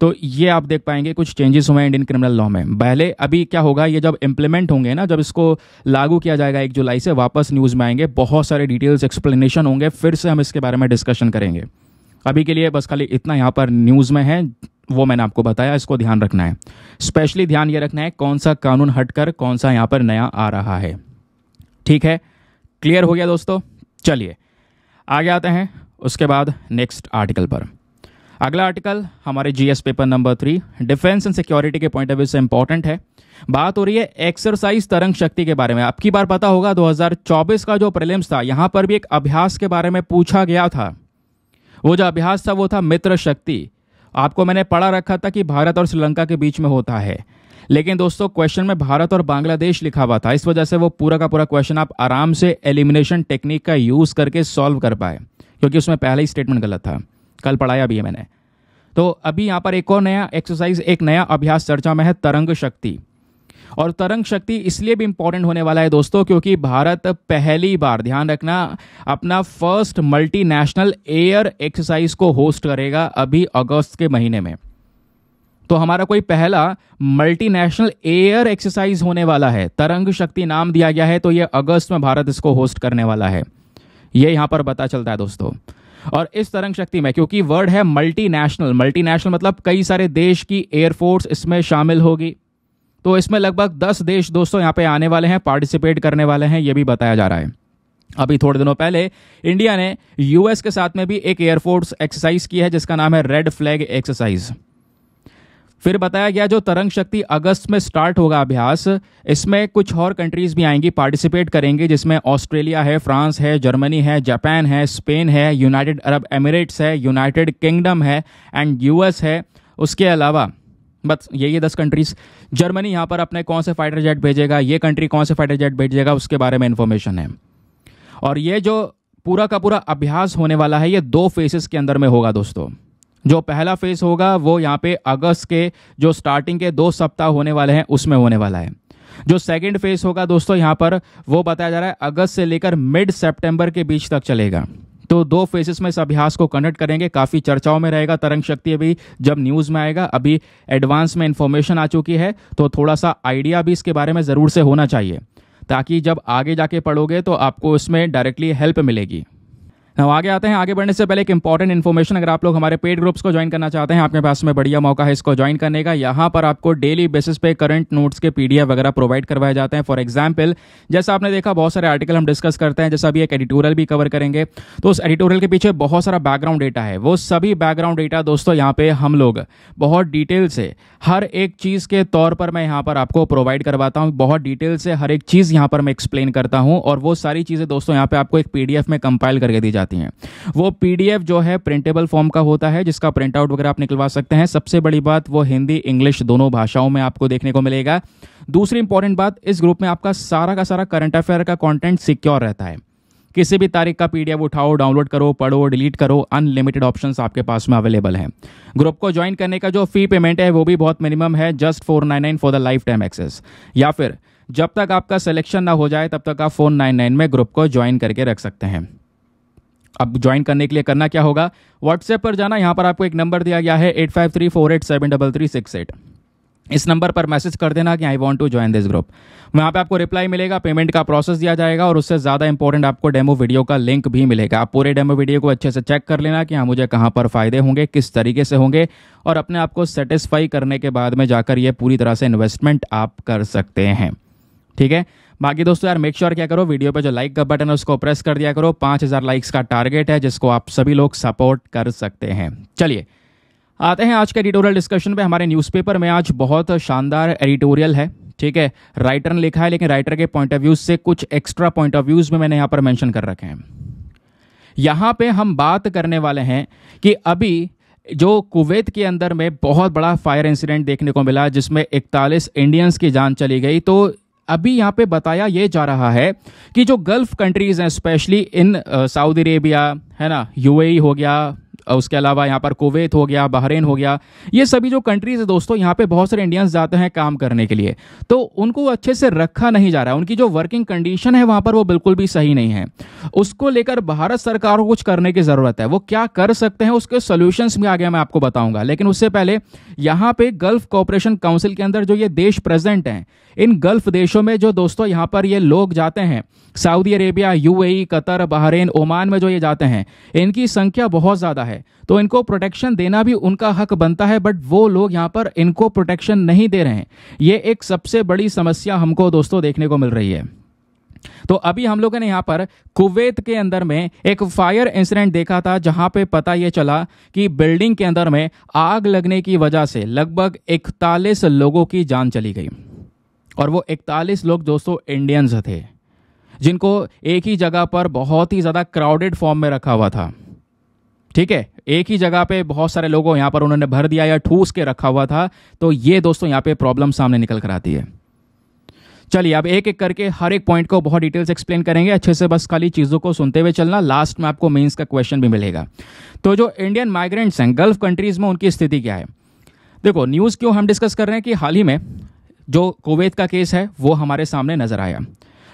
तो ये आप देख पाएंगे कुछ चेंजेस हुए हैं इंडियन क्रिमिनल लॉ में पहले अभी क्या होगा ये जब इम्प्लीमेंट होंगे ना जब इसको लागू किया जाएगा एक जुलाई से वापस न्यूज़ में आएंगे बहुत सारे डिटेल्स एक्सप्लेनेशन होंगे फिर से हम इसके बारे में डिस्कशन करेंगे अभी के लिए बस खाली इतना यहाँ पर न्यूज़ में है वो मैंने आपको बताया इसको ध्यान रखना है स्पेशली ध्यान ये रखना है कौन सा कानून हटकर कौन सा यहाँ पर नया आ रहा है ठीक है क्लियर हो गया दोस्तों चलिए आगे आते हैं उसके बाद नेक्स्ट आर्टिकल पर अगला आर्टिकल हमारे GS paper number three defence and security के पॉइंट ऑफ व्यू से इंपॉर्टेंट है बात हो रही है एक्सरसाइज तरंग शक्ति के बारे में आपकी बार पता होगा 2024 का जो प्रिलिम्स था यहां पर भी एक अभ्यास के बारे में पूछा गया था वो जो अभ्यास था वो था मित्र शक्ति आपको मैंने पढ़ा रखा था कि भारत और श्रीलंका के बीच में होता है लेकिन दोस्तों क्वेश्चन में भारत और बांग्लादेश लिखा हुआ था इस वजह से वो पूरा का पूरा क्वेश्चन आप आराम से एलिमिनेशन टेक्निक का यूज करके सॉल्व कर पाए क्योंकि उसमें पहला ही स्टेटमेंट गलत था कल पढ़ाया भी है मैंने तो अभी यहाँ पर एक और नया एक्सरसाइज एक नया अभ्यास चर्चा में है तरंग शक्ति और तरंग शक्ति इसलिए भी इम्पॉर्टेंट होने वाला है दोस्तों क्योंकि भारत पहली बार ध्यान रखना अपना फर्स्ट मल्टीनेशनल एयर एक्सरसाइज को होस्ट करेगा अभी अगस्त के महीने में तो हमारा कोई पहला मल्टीनेशनल एयर एक्सरसाइज होने वाला है तरंग शक्ति नाम दिया गया है तो ये अगस्त में भारत इसको होस्ट करने वाला है ये यहाँ पर पता चलता है दोस्तों और इस तरंग शक्ति में क्योंकि वर्ड है मल्टीनेशनल मल्टीनेशनल मतलब कई सारे देश की एयरफोर्स इसमें शामिल होगी तो इसमें लगभग दस देश दोस्तों यहाँ पे आने वाले हैं पार्टिसिपेट करने वाले हैं ये भी बताया जा रहा है अभी थोड़े दिनों पहले इंडिया ने यूएस के साथ में भी एक एयरफोर्स एक्सरसाइज की है जिसका नाम है रेड फ्लैग एक्सरसाइज फिर बताया गया जो तरंग शक्ति अगस्त में स्टार्ट होगा अभ्यास इसमें कुछ और कंट्रीज भी आएंगी पार्टिसिपेट करेंगे जिसमें ऑस्ट्रेलिया है फ्रांस है जर्मनी है जापान है स्पेन है यूनाइटेड अरब एमिरेट्स है यूनाइटेड किंगडम है एंड यूएस है उसके अलावा बस यही है दस कंट्रीज जर्मनी यहाँ पर अपने कौन से फाइटर जेट भेजेगा ये कंट्री कौन से फाइटर जेट भेजेगा उसके बारे में इन्फॉर्मेशन है और ये जो पूरा का पूरा अभ्यास होने वाला है ये दो फेसेस के अंदर में होगा दोस्तों जो पहला फेज होगा वो यहाँ पे अगस्त के जो स्टार्टिंग के दो सप्ताह होने वाले हैं उसमें होने वाला है जो सेकंड फेज होगा दोस्तों यहाँ पर वो बताया जा रहा है अगस्त से लेकर मिड सितंबर के बीच तक चलेगा तो दो फेसेस में इस अभ्यास को कनेक्ट करेंगे काफ़ी चर्चाओं में रहेगा तरंग शक्ति अभी जब न्यूज़ में आएगा अभी एडवांस में इन्फॉर्मेशन आ चुकी है तो थोड़ा सा आइडिया भी इसके बारे में ज़रूर से होना चाहिए ताकि जब आगे जाके पढ़ोगे तो आपको इसमें डायरेक्टली हेल्प मिलेगी ना आगे आते हैं आगे बढ़ने से पहले एक इंपॉर्टेंट इन्फॉर्मेशन अगर आप लोग हमारे पेड ग्रुप्स को ज्वाइन करना चाहते हैं आपके पास में बढ़िया मौका है इसको ज्वाइन करने का यहाँ पर आपको डेली बेसिस पे करंट नोट्स के पीडीएफ वगैरह प्रोवाइड करवाए जाते हैं फॉर एग्जाम्पल जैसा आपने देखा बहुत सारे आर्टिकल हम डिस्कस करते हैं जैसा अभी एक एडिटोरियल भी कवर करेंगे तो उस एडिटोरियल के पीछे बहुत सारा बैकग्राउंड डेटा है वो सभी बैकग्राउंड डेटा दोस्तों यहाँ पे हम लोग बहुत डिटेल से हर एक चीज़ के तौर पर मैं यहाँ पर आपको प्रोवाइड करवाता हूँ बहुत डिटेल से हर एक चीज़ यहाँ पर मैं एक्सप्लेन करता हूँ और वो सारी चीज़ें दोस्तों यहाँ पर आपको एक पी में कंपाइल करके दी जाती जाती हैं वो पी जो है प्रिंटेबल फॉर्म का होता है जिसका प्रिंट आउट वगैरह आप निकलवा सकते हैं सबसे बड़ी बात वो हिंदी इंग्लिश दोनों भाषाओं में आपको देखने को मिलेगा दूसरी इंपॉर्टेंट बात इस ग्रुप में आपका सारा का सारा करंट अफेयर का कॉन्टेंट सिक्योर रहता है किसी भी तारीख का पीडीएफ उठाओ डाउनलोड करो पढ़ो डिलीट करो अनलिमिटेड ऑप्शंस आपके पास में अवेलेबल हैं ग्रुप को ज्वाइन करने का जो फी पेमेंट है वो भी बहुत मिनिमम है just four nine nine for the lifetime access या फिर जब तक आपका सिलेक्शन ना हो जाए तब तक आप फोर नाइन नाइन में ग्रुप को ज्वाइन करके रख सकते हैं अब ज्वाइन करने के लिए करना क्या होगा व्हाट्सएप पर जाना यहाँ पर आपको एक नंबर दिया गया है eight five three four eight seven double three six eight इस नंबर पर मैसेज कर देना कि I want to join this group वहाँ पे आपको रिप्लाई मिलेगा पेमेंट का प्रोसेस दिया जाएगा और उससे ज़्यादा इंपॉर्टेंट आपको डेमो वीडियो का लिंक भी मिलेगा आप पूरे डेमो वीडियो को अच्छे से चेक कर लेना कि हाँ मुझे कहाँ पर फ़ायदे होंगे किस तरीके से होंगे और अपने आप को सेटिस्फाई करने के बाद में जाकर ये पूरी तरह से इन्वेस्टमेंट आप कर सकते हैं ठीक है बाकी दोस्तों यार मेक श्योर sure क्या करो वीडियो पे जो लाइक का बटन है उसको प्रेस कर दिया करो 5000 लाइक्स का टारगेट है जिसको आप सभी लोग सपोर्ट कर सकते हैं चलिए आते हैं आज के एडिटोरियल डिस्कशन पे हमारे न्यूज़पेपर में आज बहुत शानदार एडिटोरियल है ठीक है राइटर ने लिखा है लेकिन राइटर के पॉइंट ऑफ व्यूज से कुछ एक्स्ट्रा पॉइंट ऑफ व्यूज में मैंने यहाँ पर मैंशन कर रखे हैं यहाँ पर हम बात करने वाले हैं कि अभी जो कुवैत के अंदर में बहुत बड़ा फायर इंसिडेंट देखने को मिला जिसमें इकतालीस इंडियंस की जान चली गई तो अभी यहाँ पे बताया ये जा रहा है कि जो गल्फ कंट्रीज़ हैं स्पेशली इन सऊदी अरेबिया है ना यूएई e हो गया उसके अलावा यहाँ पर कुवैत हो गया बहरेन हो गया ये सभी जो कंट्रीज़ है दोस्तों यहाँ पे बहुत सारे इंडियंस जाते हैं काम करने के लिए तो उनको अच्छे से रखा नहीं जा रहा है उनकी जो वर्किंग कंडीशन है वहाँ पर वो बिल्कुल भी सही नहीं है उसको लेकर भारत सरकार को कुछ करने की ज़रूरत है वो क्या कर सकते हैं उसके सोल्यूशंस भी आगे मैं आपको बताऊंगा लेकिन उससे पहले यहाँ पे गल्फ कॉपरेशन काउंसिल के अंदर जो ये देश प्रेजेंट हैं इन गल्फ देशों में जो दोस्तों यहाँ पर ये लोग जाते हैं Saudi Arabia UAE Qatar Bahrain Oman में जो ये जाते हैं इनकी संख्या बहुत ज़्यादा है है तो इनको प्रोटेक्शन देना भी उनका हक बनता है बट वो लोग यहाँ पर इनको प्रोटेक्शन नहीं दे रहे हैं ये एक सबसे बड़ी समस्या हमको दोस्तों देखने को मिल रही है तो अभी हम लोगों ने यहां पर कुवैत के अंदर में एक फायर इंसिडेंट देखा था जहां पे पता यह चला कि बिल्डिंग के अंदर में आग लगने की वजह से लगभग इकतालीस लोगों की जान चली गई और वो इकतालीस लोग दोस्तों इंडियंस थे जिनको एक ही जगह पर बहुत ही ज़्यादा क्राउडेड फॉर्म में रखा हुआ था ठीक है एक ही जगह पे बहुत सारे लोगों यहाँ पर उन्होंने भर दिया या ठूस के रखा हुआ था तो ये दोस्तों यहाँ पे प्रॉब्लम सामने निकल कर आती है चलिए अब एक एक करके हर एक पॉइंट को बहुत डिटेल्स एक्सप्लेन करेंगे अच्छे से बस खाली चीज़ों को सुनते हुए चलना लास्ट में आपको मेंस का क्वेश्चन भी मिलेगा तो जो इंडियन माइग्रेंट्स हैं गल्फ कंट्रीज़ में उनकी स्थिति क्या है देखो न्यूज़ क्यों हम डिस्कस कर रहे हैं कि हाल ही में जो कोवैत का केस है वो हमारे सामने नज़र आया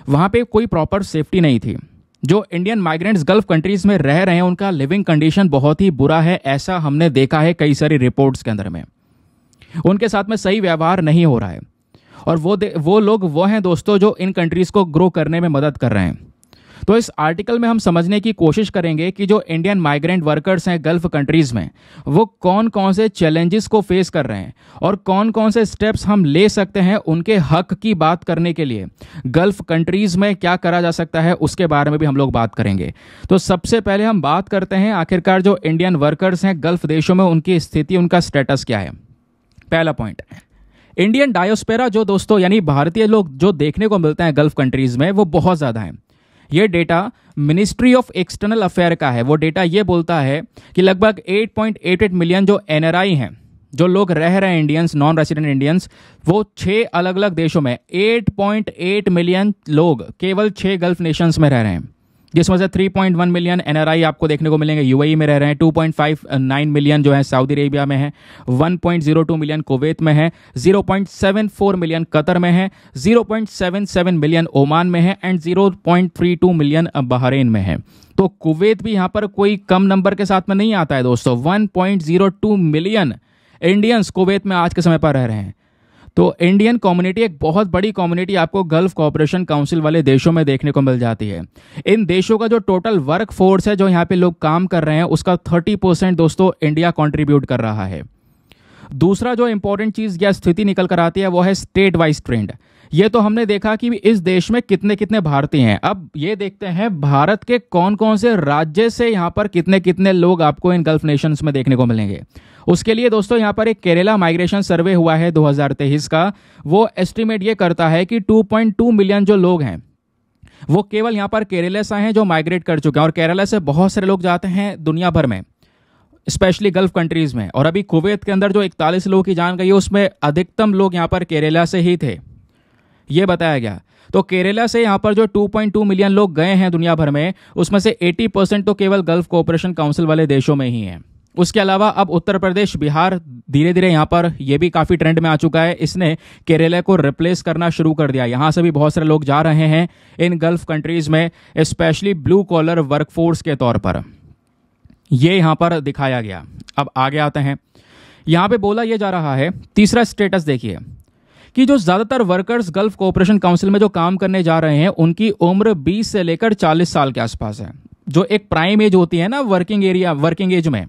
वहाँ पर कोई प्रॉपर सेफ्टी नहीं थी जो इंडियन माइग्रेंट्स गल्फ कंट्रीज में रह रहे हैं उनका लिविंग कंडीशन बहुत ही बुरा है ऐसा हमने देखा है कई सारी रिपोर्ट्स के अंदर में उनके साथ में सही व्यवहार नहीं हो रहा है और वो वो लोग वो हैं दोस्तों जो इन कंट्रीज़ को ग्रो करने में मदद कर रहे हैं तो इस आर्टिकल में हम समझने की कोशिश करेंगे कि जो इंडियन माइग्रेंट वर्कर्स हैं गल्फ कंट्रीज़ में वो कौन कौन से चैलेंजेस को फेस कर रहे हैं और कौन कौन से स्टेप्स हम ले सकते हैं उनके हक की बात करने के लिए गल्फ कंट्रीज़ में क्या करा जा सकता है उसके बारे में भी हम लोग बात करेंगे तो सबसे पहले हम बात करते हैं आखिरकार जो इंडियन वर्कर्स हैं गल्फ देशों में उनकी स्थिति उनका स्टेटस क्या है पहला पॉइंट इंडियन डायोस्पेरा जो दोस्तों यानी भारतीय लोग जो देखने को मिलते हैं गल्फ कंट्रीज़ में वो बहुत ज़्यादा हैं ये data ministry of external affair का है वो डेटा ये बोलता है कि लगभग 8.88 मिलियन जो एन हैं जो लोग रह रहे हैं इंडियंस नॉन रेसिडेंट इंडियंस वो छः अलग अलग देशों में 8.8 मिलियन लोग केवल छः गल्फ नेशंस में रह रहे हैं जिसमें से 3.1 मिलियन एनआरआई आपको देखने को मिलेंगे यूएई e में रह रहे हैं 2.59 मिलियन जो है सऊदी अरेबिया में है 1.02 मिलियन कुवैत में है 0.74 मिलियन कतर में है 0.77 मिलियन ओमान में है एंड 0.32 मिलियन बहरेन में है तो कुवैत भी यहाँ पर कोई कम नंबर के साथ में नहीं आता है दोस्तों वन मिलियन इंडियंस कुवैत में आज के समय पर रह रहे हैं तो इंडियन कम्युनिटी एक बहुत बड़ी कम्युनिटी आपको गल्फ कॉपरेशन काउंसिल वाले देशों में देखने को मिल जाती है इन देशों का जो टोटल वर्क फोर्स है जो यहाँ पे लोग काम कर रहे हैं उसका थर्टी परसेंट दोस्तों इंडिया कॉन्ट्रीब्यूट कर रहा है दूसरा जो इंपॉर्टेंट चीज़ या स्थिति निकल कर आती है वो है स्टेट वाइज ट्रेंड ये तो हमने देखा कि इस देश में कितने कितने भारतीय हैं अब ये देखते हैं भारत के कौन कौन से राज्य से यहां पर कितने कितने लोग आपको इन गल्फ नेशंस में देखने को मिलेंगे उसके लिए दोस्तों यहाँ पर एक केरला माइग्रेशन सर्वे हुआ है दो का वो एस्टिमेट ये करता है कि 2.2 मिलियन जो लोग हैं वो केवल यहाँ पर केरला से हैं जो माइग्रेट कर चुके हैं और केरला से बहुत सारे लोग जाते हैं दुनिया भर में स्पेशली गल्फ कंट्रीज़ में और अभी कुवैत के अंदर जो इकतालीस लोगों की जान गई है उसमें अधिकतम लोग यहाँ पर केरला से ही थे ये बताया गया तो केरला से यहाँ पर जो 2.2 मिलियन लोग गए हैं दुनिया भर में उसमें से 80 परसेंट तो केवल गल्फ कोऑपरेशन काउंसिल वाले देशों में ही हैं उसके अलावा अब उत्तर प्रदेश बिहार धीरे धीरे यहाँ पर यह भी काफ़ी ट्रेंड में आ चुका है इसने केरला को रिप्लेस करना शुरू कर दिया यहाँ से भी बहुत सारे लोग जा रहे हैं इन गल्फ कंट्रीज़ में स्पेशली ब्लू कॉलर वर्कफोर्स के तौर पर ये यहाँ पर दिखाया गया अब आगे आते हैं यहाँ पे बोला यह जा रहा है तीसरा स्टेटस देखिए कि जो ज़्यादातर वर्कर्स गल्फ कोऑपरेशन काउंसिल में जो काम करने जा रहे हैं उनकी उम्र 20 से लेकर 40 साल के आसपास है जो एक प्राइम एज होती है ना वर्किंग एरिया वर्किंग एज में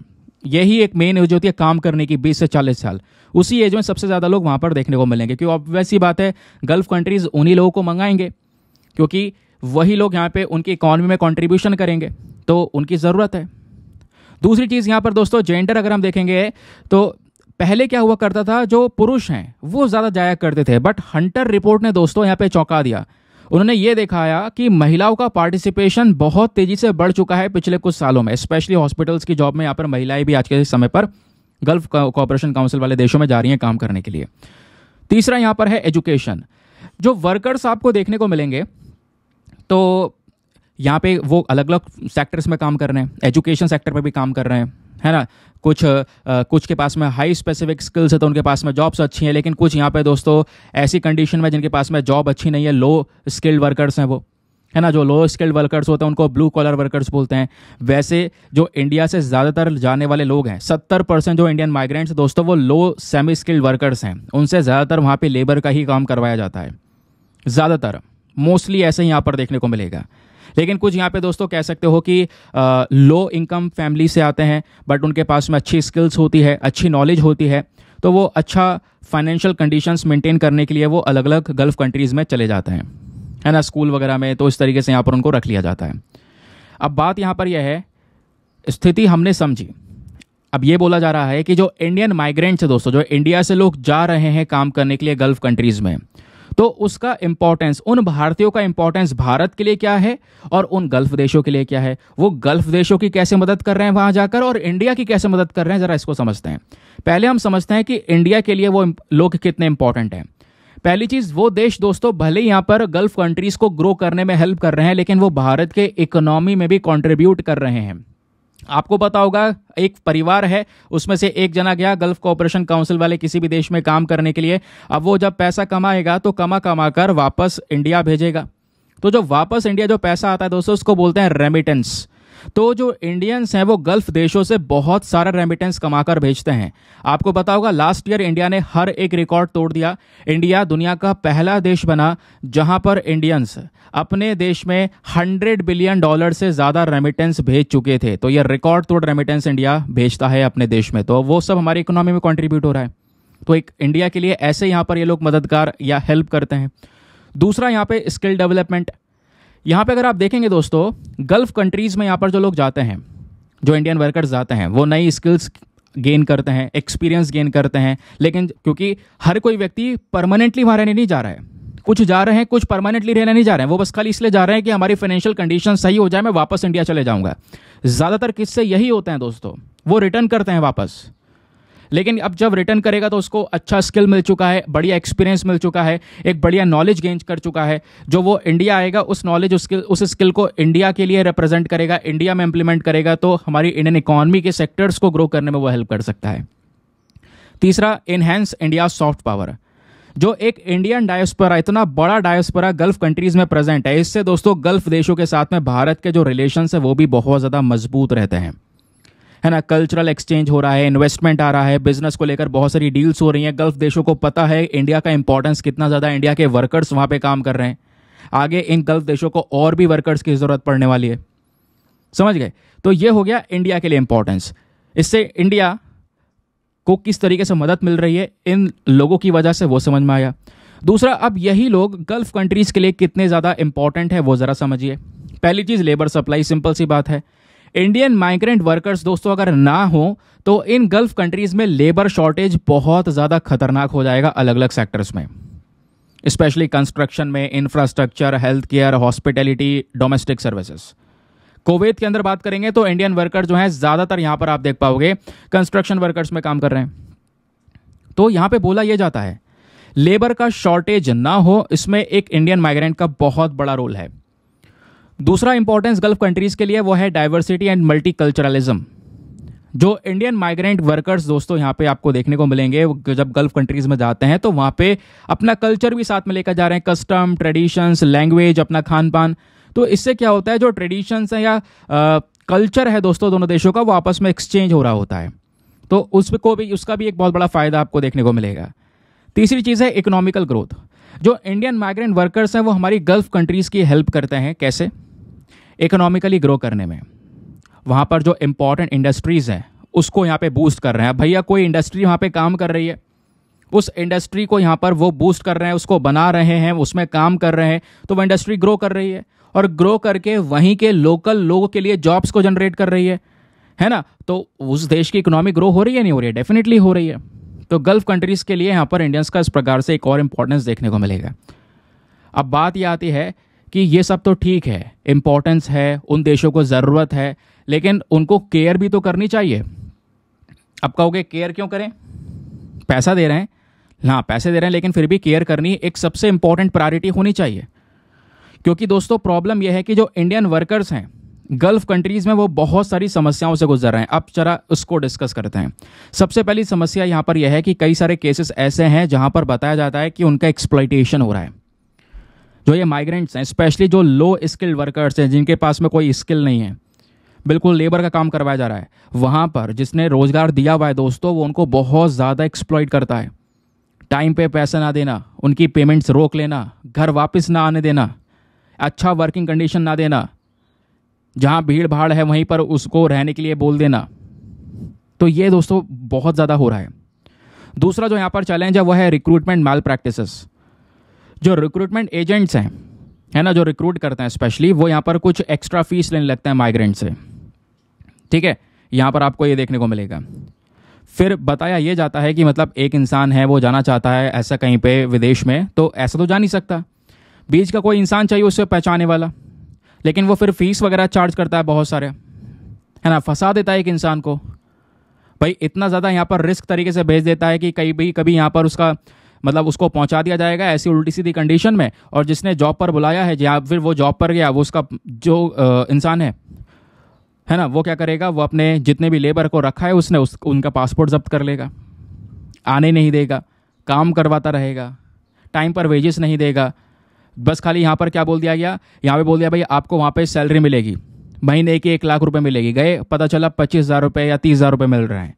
यही एक मेन एज होती है काम करने की बीस से चालीस साल उसी एज में सबसे ज़्यादा लोग वहां पर देखने को मिलेंगे क्योंकि ऑब्वियस ही बात है गल्फ कंट्रीज़ उन्हीं लोगों को मंगाएंगे क्योंकि वही लोग यहाँ पे उनकी इकॉनमी में कॉन्ट्रीब्यूशन करेंगे तो उनकी ज़रूरत है दूसरी चीज़ यहाँ पर दोस्तों जेंडर अगर हम देखेंगे तो पहले क्या हुआ करता था जो पुरुष हैं वो ज़्यादा जाया करते थे बट हंटर रिपोर्ट ने दोस्तों यहाँ पे चौंका दिया उन्होंने ये दिखाया कि महिलाओं का पार्टिसिपेशन बहुत तेजी से बढ़ चुका है पिछले कुछ सालों में स्पेशली हॉस्पिटल्स की जॉब में यहाँ पर महिलाएं भी आज के समय पर गल्फ कॉपरेशन काउंसिल वाले देशों में जा रही हैं काम करने के लिए तीसरा यहाँ पर है एजुकेशन जो वर्कर्स आपको देखने को मिलेंगे तो यहाँ पे वो अलग अलग सेक्टर्स में काम कर रहे हैं एजुकेशन सेक्टर पर भी काम कर रहे हैं है ना कुछ आ, कुछ के पास में हाई स्पेसिफिक स्किल्स है तो उनके पास में जॉब्स अच्छी हैं लेकिन कुछ यहाँ पे दोस्तों ऐसी कंडीशन में जिनके पास में जॉब अच्छी नहीं है लो स्किल्ड वर्कर्स हैं वो है ना जो लो स्किल्ड वर्कर्स होते हैं उनको ब्लू कॉलर वर्कर्स बोलते हैं वैसे जो इंडिया से ज़्यादातर जाने वाले लोग हैं सत्तर परसेंट जो इंडियन माइग्रेंट्स दोस्तों वो लो सेमी स्किल्ड वर्कर्स हैं उनसे ज़्यादातर वहाँ पर लेबर का ही काम करवाया जाता है ज़्यादातर मोस्टली ऐसे ही यहाँ पर देखने को मिलेगा लेकिन कुछ यहाँ पे दोस्तों कह सकते हो कि लो इनकम फैमिली से आते हैं बट उनके पास में अच्छी स्किल्स होती है अच्छी नॉलेज होती है तो वो अच्छा फाइनेंशियल कंडीशंस मेंटेन करने के लिए वो अलग अलग गल्फ कंट्रीज़ में चले जाते हैं है ना स्कूल वगैरह में तो इस तरीके से यहाँ पर उनको रख लिया जाता है अब बात यहाँ पर यह है स्थिति हमने समझी अब ये बोला जा रहा है कि जो इंडियन माइग्रेंट्स है दोस्तों जो इंडिया से लोग जा रहे हैं काम करने के लिए गल्फ कंट्रीज़ में तो उसका इंपॉर्टेंस उन भारतीयों का इंपॉर्टेंस भारत के लिए क्या है और उन गल्फ देशों के लिए क्या है वो गल्फ देशों की कैसे मदद कर रहे हैं वहां जाकर और इंडिया की कैसे मदद कर रहे हैं जरा इसको समझते हैं पहले हम समझते हैं कि इंडिया के लिए वो लोग कितने इंपॉर्टेंट हैं पहली चीज वो देश दोस्तों भले ही यहां पर गल्फ कंट्रीज को ग्रो करने में हेल्प कर रहे हैं लेकिन वो भारत के इकोनॉमी में भी कॉन्ट्रीब्यूट कर रहे हैं आपको पता होगा एक परिवार है उसमें से एक जना गया गल्फ कोऑपरेशन काउंसिल वाले किसी भी देश में काम करने के लिए अब वो जब पैसा कमाएगा तो कमा कमा कर वापस इंडिया भेजेगा तो जो वापस इंडिया जो पैसा आता है दोस्तों उसको बोलते हैं रेमिटेंस तो जो इंडियंस हैं वो गल्फ देशों से बहुत सारा रेमिटेंस कमाकर भेजते हैं आपको पता होगा लास्ट ईयर इंडिया ने हर एक रिकॉर्ड तोड़ दिया इंडिया दुनिया का पहला देश बना जहां पर इंडियंस अपने देश में हंड्रेड बिलियन डॉलर से ज़्यादा रेमिटेंस भेज चुके थे तो यह रिकॉर्ड तोड़ रेमिटेंस इंडिया भेजता है अपने देश में तो वो सब हमारी इकोनॉमी में कॉन्ट्रीब्यूट हो रहा है तो एक इंडिया के लिए ऐसे यहां पर ये लोग मददगार या हेल्प करते हैं दूसरा यहां पे स्किल डेवलपमेंट यहाँ पे अगर आप देखेंगे दोस्तों गल्फ कंट्रीज़ में यहाँ पर जो लोग जाते हैं जो इंडियन वर्कर्स जाते हैं वो नई स्किल्स गेन करते हैं एक्सपीरियंस गेन करते हैं लेकिन क्योंकि हर कोई व्यक्ति परमानेंटली वहाँ रहने नहीं जा रहा है कुछ जा रहे हैं कुछ परमानेंटली रहने नहीं जा रहे हैं वो बस खाली इसलिए जा रहे हैं कि हमारी फाइनेंशियल कंडीशन सही हो जाए मैं वापस इंडिया चले जाऊँगा ज़्यादातर किस्से यही होते हैं दोस्तों वो रिटर्न करते हैं वापस लेकिन अब जब रिटर्न करेगा तो उसको अच्छा स्किल मिल चुका है बढ़िया एक्सपीरियंस मिल चुका है एक बढ़िया नॉलेज गेंज कर चुका है जो वो इंडिया आएगा उस नॉलेज उसके उस स्किल को इंडिया के लिए रिप्रेजेंट करेगा इंडिया में इंप्लीमेंट करेगा तो हमारी इंडियन इकोनॉमी के सेक्टर्स को ग्रो करने में वो हेल्प कर सकता है तीसरा इन्हेंस इंडिया सॉफ्ट पावर जो एक इंडियन डायोस्परा इतना बड़ा डायोस्परा गल्फ कंट्रीज में प्रेजेंट है इससे दोस्तों गल्फ देशों के साथ में भारत के जो रिलेशन है वो भी बहुत ज़्यादा मजबूत रहते हैं है ना कल्चरल एक्सचेंज हो रहा है इन्वेस्टमेंट आ रहा है बिजनेस को लेकर बहुत सारी डील्स हो रही हैं गल्फ देशों को पता है इंडिया का इंपॉर्टेंस कितना ज़्यादा इंडिया के वर्कर्स वहाँ पर काम कर रहे हैं आगे इन गल्फ देशों को और भी वर्कर्स की ज़रूरत पड़ने वाली है समझ गए तो ये हो गया इंडिया के लिए इंपॉर्टेंस इससे इंडिया को किस तरीके से मदद मिल रही है इन लोगों की वजह से वो समझ में आया दूसरा अब यही लोग गल्फ कंट्रीज़ के लिए कितने ज़्यादा इंपॉर्टेंट है वो ज़रा समझिए पहली चीज़ लेबर सप्लाई सिंपल सी बात है इंडियन माइग्रेंट वर्कर्स दोस्तों अगर ना हो तो इन गल्फ कंट्रीज में लेबर शॉर्टेज बहुत ज़्यादा खतरनाक हो जाएगा अलग अलग सेक्टर्स में स्पेशली कंस्ट्रक्शन में infrastructure health care hospitality domestic services covid के अंदर बात करेंगे तो इंडियन वर्कर जो हैं ज़्यादातर यहां पर आप देख पाओगे कंस्ट्रक्शन वर्कर्स में काम कर रहे हैं तो यहां पे बोला यह जाता है लेबर का शॉर्टेज ना हो इसमें एक इंडियन माइग्रेंट का बहुत बड़ा रोल है दूसरा इंपॉर्टेंस गल्फ कंट्रीज़ के लिए वो है डाइवर्सिटी एंड मल्टी कल्चरलिज्म जो इंडियन माइग्रेंट वर्कर्स दोस्तों यहाँ पे आपको देखने को मिलेंगे जब गल्फ कंट्रीज़ में जाते हैं तो वहाँ पे अपना कल्चर भी साथ में लेकर जा रहे हैं कस्टम ट्रेडिशंस लैंग्वेज अपना खान पान तो इससे क्या होता है जो ट्रेडिशंस हैं या कल्चर है दोस्तों दोनों देशों का वो आपस में एक्सचेंज हो रहा होता है तो उसको भी उसका भी एक बहुत बड़ा फ़ायदा आपको देखने को मिलेगा तीसरी चीज़ है इकोनॉमिकल ग्रोथ जो इंडियन माइग्रेंट वर्कर्स हैं वो हमारी गल्फ कंट्रीज़ की हेल्प करते हैं कैसे इकोनॉमिकली ग्रो करने में वहाँ पर जो इम्पोर्टेंट इंडस्ट्रीज़ हैं उसको यहाँ पे बूस्ट कर रहे हैं भैया कोई इंडस्ट्री वहाँ पे काम कर रही है उस इंडस्ट्री को यहाँ पर वो बूस्ट कर रहे हैं उसको बना रहे हैं उसमें काम कर रहे हैं तो वह इंडस्ट्री ग्रो कर रही है और ग्रो करके वहीं के लोकल लोगों के लिए जॉब्स को जनरेट कर रही है है ना तो उस देश की इकोनॉमी ग्रो हो रही है नहीं हो रही है डेफिनेटली हो रही है तो गल्फ कंट्रीज़ के लिए यहाँ पर इंडियंस का इस प्रकार से एक और इम्पोर्टेंस देखने को मिलेगा अब बात यह आती है कि ये सब तो ठीक है इम्पोर्टेंस है उन देशों को ज़रूरत है लेकिन उनको केयर भी तो करनी चाहिए अब कहोगे केयर क्यों करें पैसा दे रहे हैं हाँ पैसे दे रहे हैं लेकिन फिर भी केयर करनी एक सबसे इम्पॉर्टेंट प्रायोरिटी होनी चाहिए क्योंकि दोस्तों प्रॉब्लम यह है कि जो इंडियन वर्कर्स हैं गल्फ कंट्रीज़ में वो बहुत सारी समस्याओं से गुजर रहे हैं अब जरा उसको डिस्कस करते हैं सबसे पहली समस्या यहाँ पर यह है कि कई सारे केसेस ऐसे हैं जहाँ पर बताया जाता है कि उनका एक्सप्लाइटेशन हो रहा है जो ये माइग्रेंट्स हैं स्पेशली जो लो स्किल्ड वर्कर्स हैं जिनके पास में कोई स्किल नहीं है बिल्कुल लेबर का काम करवाया जा रहा है वहाँ पर जिसने रोज़गार दिया हुआ है दोस्तों वो उनको बहुत ज़्यादा एक्सप्लॉयड करता है टाइम पे पैसा ना देना उनकी पेमेंट्स रोक लेना घर वापस ना आने देना अच्छा वर्किंग कंडीशन ना देना जहाँ भीड़ भाड़ है वहीं पर उसको रहने के लिए बोल देना तो ये दोस्तों बहुत ज़्यादा हो रहा है दूसरा जो यहाँ पर चैलेंज है वह है रिक्रूटमेंट माल प्रैक्टिसेस जो रिक्रूटमेंट एजेंट्स हैं है ना जो रिक्रूट करते हैं स्पेशली वो यहाँ पर कुछ एक्स्ट्रा फीस लेने लगते हैं माइग्रेंट से ठीक है यहाँ पर आपको ये देखने को मिलेगा फिर बताया ये जाता है कि मतलब एक इंसान है वो जाना चाहता है ऐसा कहीं पे विदेश में तो ऐसा तो जा नहीं सकता बीच का कोई इंसान चाहिए उससे पहचाने वाला लेकिन वो फिर फीस वगैरह चार्ज करता है बहुत सारे है ना फंसा देता है एक इंसान को भाई इतना ज़्यादा यहाँ पर रिस्क तरीके से भेज देता है कि कहीं भी कभी यहाँ पर उसका मतलब उसको पहुंचा दिया जाएगा ऐसी उल्टी सीधी कंडीशन में और जिसने जॉब पर बुलाया है या फिर वो जॉब पर गया वो उसका जो इंसान है है ना वो क्या करेगा वो अपने जितने भी लेबर को रखा है उसने उस उनका पासपोर्ट जब्त कर लेगा आने नहीं देगा काम करवाता रहेगा टाइम पर वेजेस नहीं देगा बस खाली यहाँ पर क्या बोल दिया गया यहाँ पे बोल दिया भाई आपको वहाँ पे सैलरी मिलेगी महीने की एक लाख रुपए मिलेगी गए पता चला पच्चीस हज़ार रुपये या तीस हज़ार रुपये मिल रहे हैं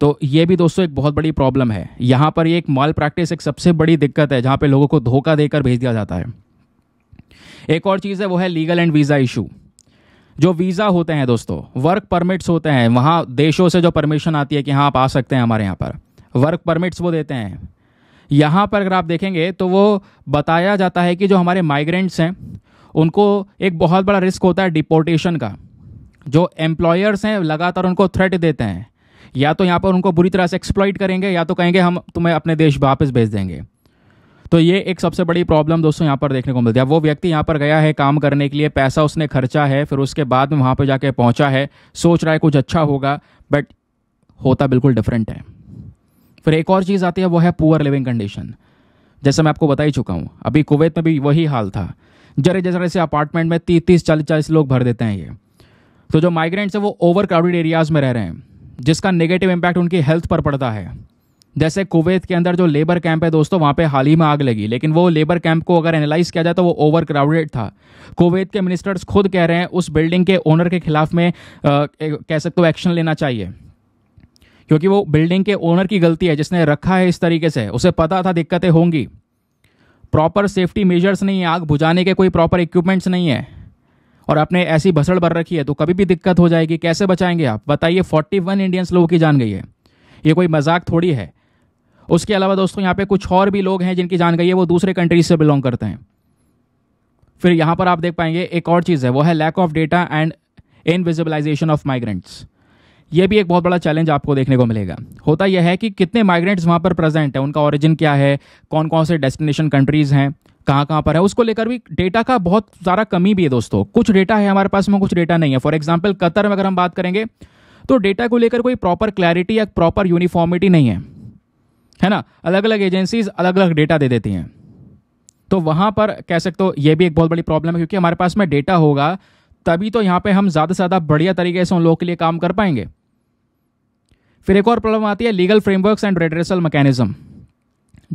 तो ये भी दोस्तों एक बहुत बड़ी प्रॉब्लम है यहाँ पर ये एक मॉल प्रैक्टिस एक सबसे बड़ी दिक्कत है जहाँ पे लोगों को धोखा देकर भेज दिया जाता है एक और चीज़ है वो है लीगल एंड वीज़ा इशू जो वीज़ा होते हैं दोस्तों वर्क परमिट्स होते हैं वहाँ देशों से जो परमिशन आती है कि हाँ आप आ सकते हैं हमारे यहाँ पर वर्क परमिट्स वो देते हैं यहाँ पर अगर आप देखेंगे तो वो बताया जाता है कि जो हमारे माइग्रेंट्स हैं उनको एक बहुत बड़ा रिस्क होता है डिपोर्टेशन का जो एम्प्लॉयर्स हैं लगातार उनको थ्रेट देते हैं या तो यहाँ पर उनको बुरी तरह से एक्सप्लॉइट करेंगे या तो कहेंगे हम तुम्हें अपने देश वापस भेज देंगे तो ये एक सबसे बड़ी प्रॉब्लम दोस्तों यहाँ पर देखने को मिलती है वो व्यक्ति यहाँ पर गया है काम करने के लिए पैसा उसने खर्चा है फिर उसके बाद में वहाँ पर जाके पहुँचा है सोच रहा है कुछ अच्छा होगा बट होता बिल्कुल डिफरेंट है फिर एक और चीज़ आती है वो है पुअर लिविंग कंडीशन जैसे मैं आपको बता ही चुका हूँ अभी कुवैत में भी वही हाल था जरे जरे से अपार्टमेंट में तीस तीस चालीस चालीस लोग भर देते हैं ये तो जो माइग्रेंट्स हैं वो ओवर क्राउडेड एरियाज़ में रह रहे हैं जिसका नेगेटिव इम्पैक्ट उनकी हेल्थ पर पड़ता है जैसे कुवैत के अंदर जो लेबर कैंप है दोस्तों वहाँ पे हाल ही में आग लगी लेकिन वो लेबर कैंप को अगर एनालाइज किया जाए तो वो ओवर क्राउडेड था कुवैत के मिनिस्टर्स खुद कह रहे हैं उस बिल्डिंग के ओनर के खिलाफ में आ, कह सकते हो एक्शन लेना चाहिए क्योंकि वो बिल्डिंग के ओनर की गलती है जिसने रखा है इस तरीके से उसे पता था दिक्कतें होंगी प्रॉपर सेफ्टी मेजर्स नहीं है आग बुझाने के कोई प्रॉपर इक्विपमेंट्स नहीं है और आपने ऐसी भसड़ भर रखी है तो कभी भी दिक्कत हो जाएगी कैसे बचाएंगे आप बताइए फोर्टी वन इंडियंस लोगों की जान गई है ये कोई मजाक थोड़ी है उसके अलावा दोस्तों यहाँ पे कुछ और भी लोग हैं जिनकी जान गई है वो दूसरे कंट्रीज से बिलोंग करते हैं फिर यहाँ पर आप देख पाएंगे एक और चीज़ है वो है lack of data and invisibilisation of migrants ये भी एक बहुत बड़ा चैलेंज आपको देखने को मिलेगा होता यह है कि कितने माइग्रेंट्स वहाँ पर प्रेजेंट है उनका ऑरिजिन क्या है कौन कौन से डेस्टिनेशन कंट्रीज़ हैं कहाँ कहाँ पर है उसको लेकर भी डेटा का बहुत सारा कमी भी है दोस्तों कुछ डेटा है हमारे पास में कुछ डेटा नहीं है फॉर एग्जाम्पल कतर में अगर हम बात करेंगे तो डेटा को लेकर कोई प्रॉपर क्लैरिटी या प्रॉपर यूनिफॉर्मिटी नहीं है है ना अलग अलग एजेंसीज अलग अलग डेटा दे देती हैं तो वहाँ पर कह सकते हो ये भी एक बहुत बड़ी प्रॉब्लम है क्योंकि हमारे पास में डेटा होगा तभी तो यहाँ पे हम ज़्यादा से ज़्यादा बढ़िया तरीके से उन लोगों के लिए काम कर पाएंगे फिर एक और प्रॉब्लम आती है legal frameworks and redressal mechanism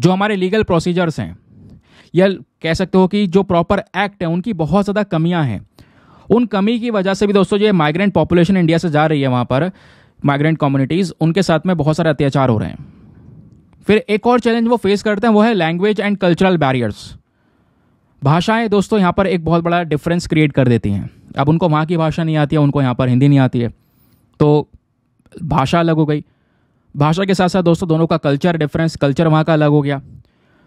जो हमारे लीगल प्रोसीजर्स हैं या कह सकते हो कि जो प्रॉपर एक्ट है उनकी बहुत ज़्यादा कमियां हैं उन कमी की वजह से भी दोस्तों जो माइग्रेंट पॉपुलेशन इंडिया से जा रही है वहाँ पर माइग्रेंट कम्युनिटीज़ उनके साथ में बहुत सारे अत्याचार हो रहे हैं फिर एक और चैलेंज वो फेस करते हैं वो है लैंग्वेज एंड कल्चरल बैरियर्स भाषाएं दोस्तों यहाँ पर एक बहुत बड़ा डिफरेंस क्रिएट कर देती हैं अब उनको वहाँ की भाषा नहीं आती है उनको यहाँ पर हिंदी नहीं आती है तो भाषा अलग हो गई भाषा के साथ साथ दोस्तों दोनों का कल्चर डिफरेंस कल्चर वहाँ का अलग हो गया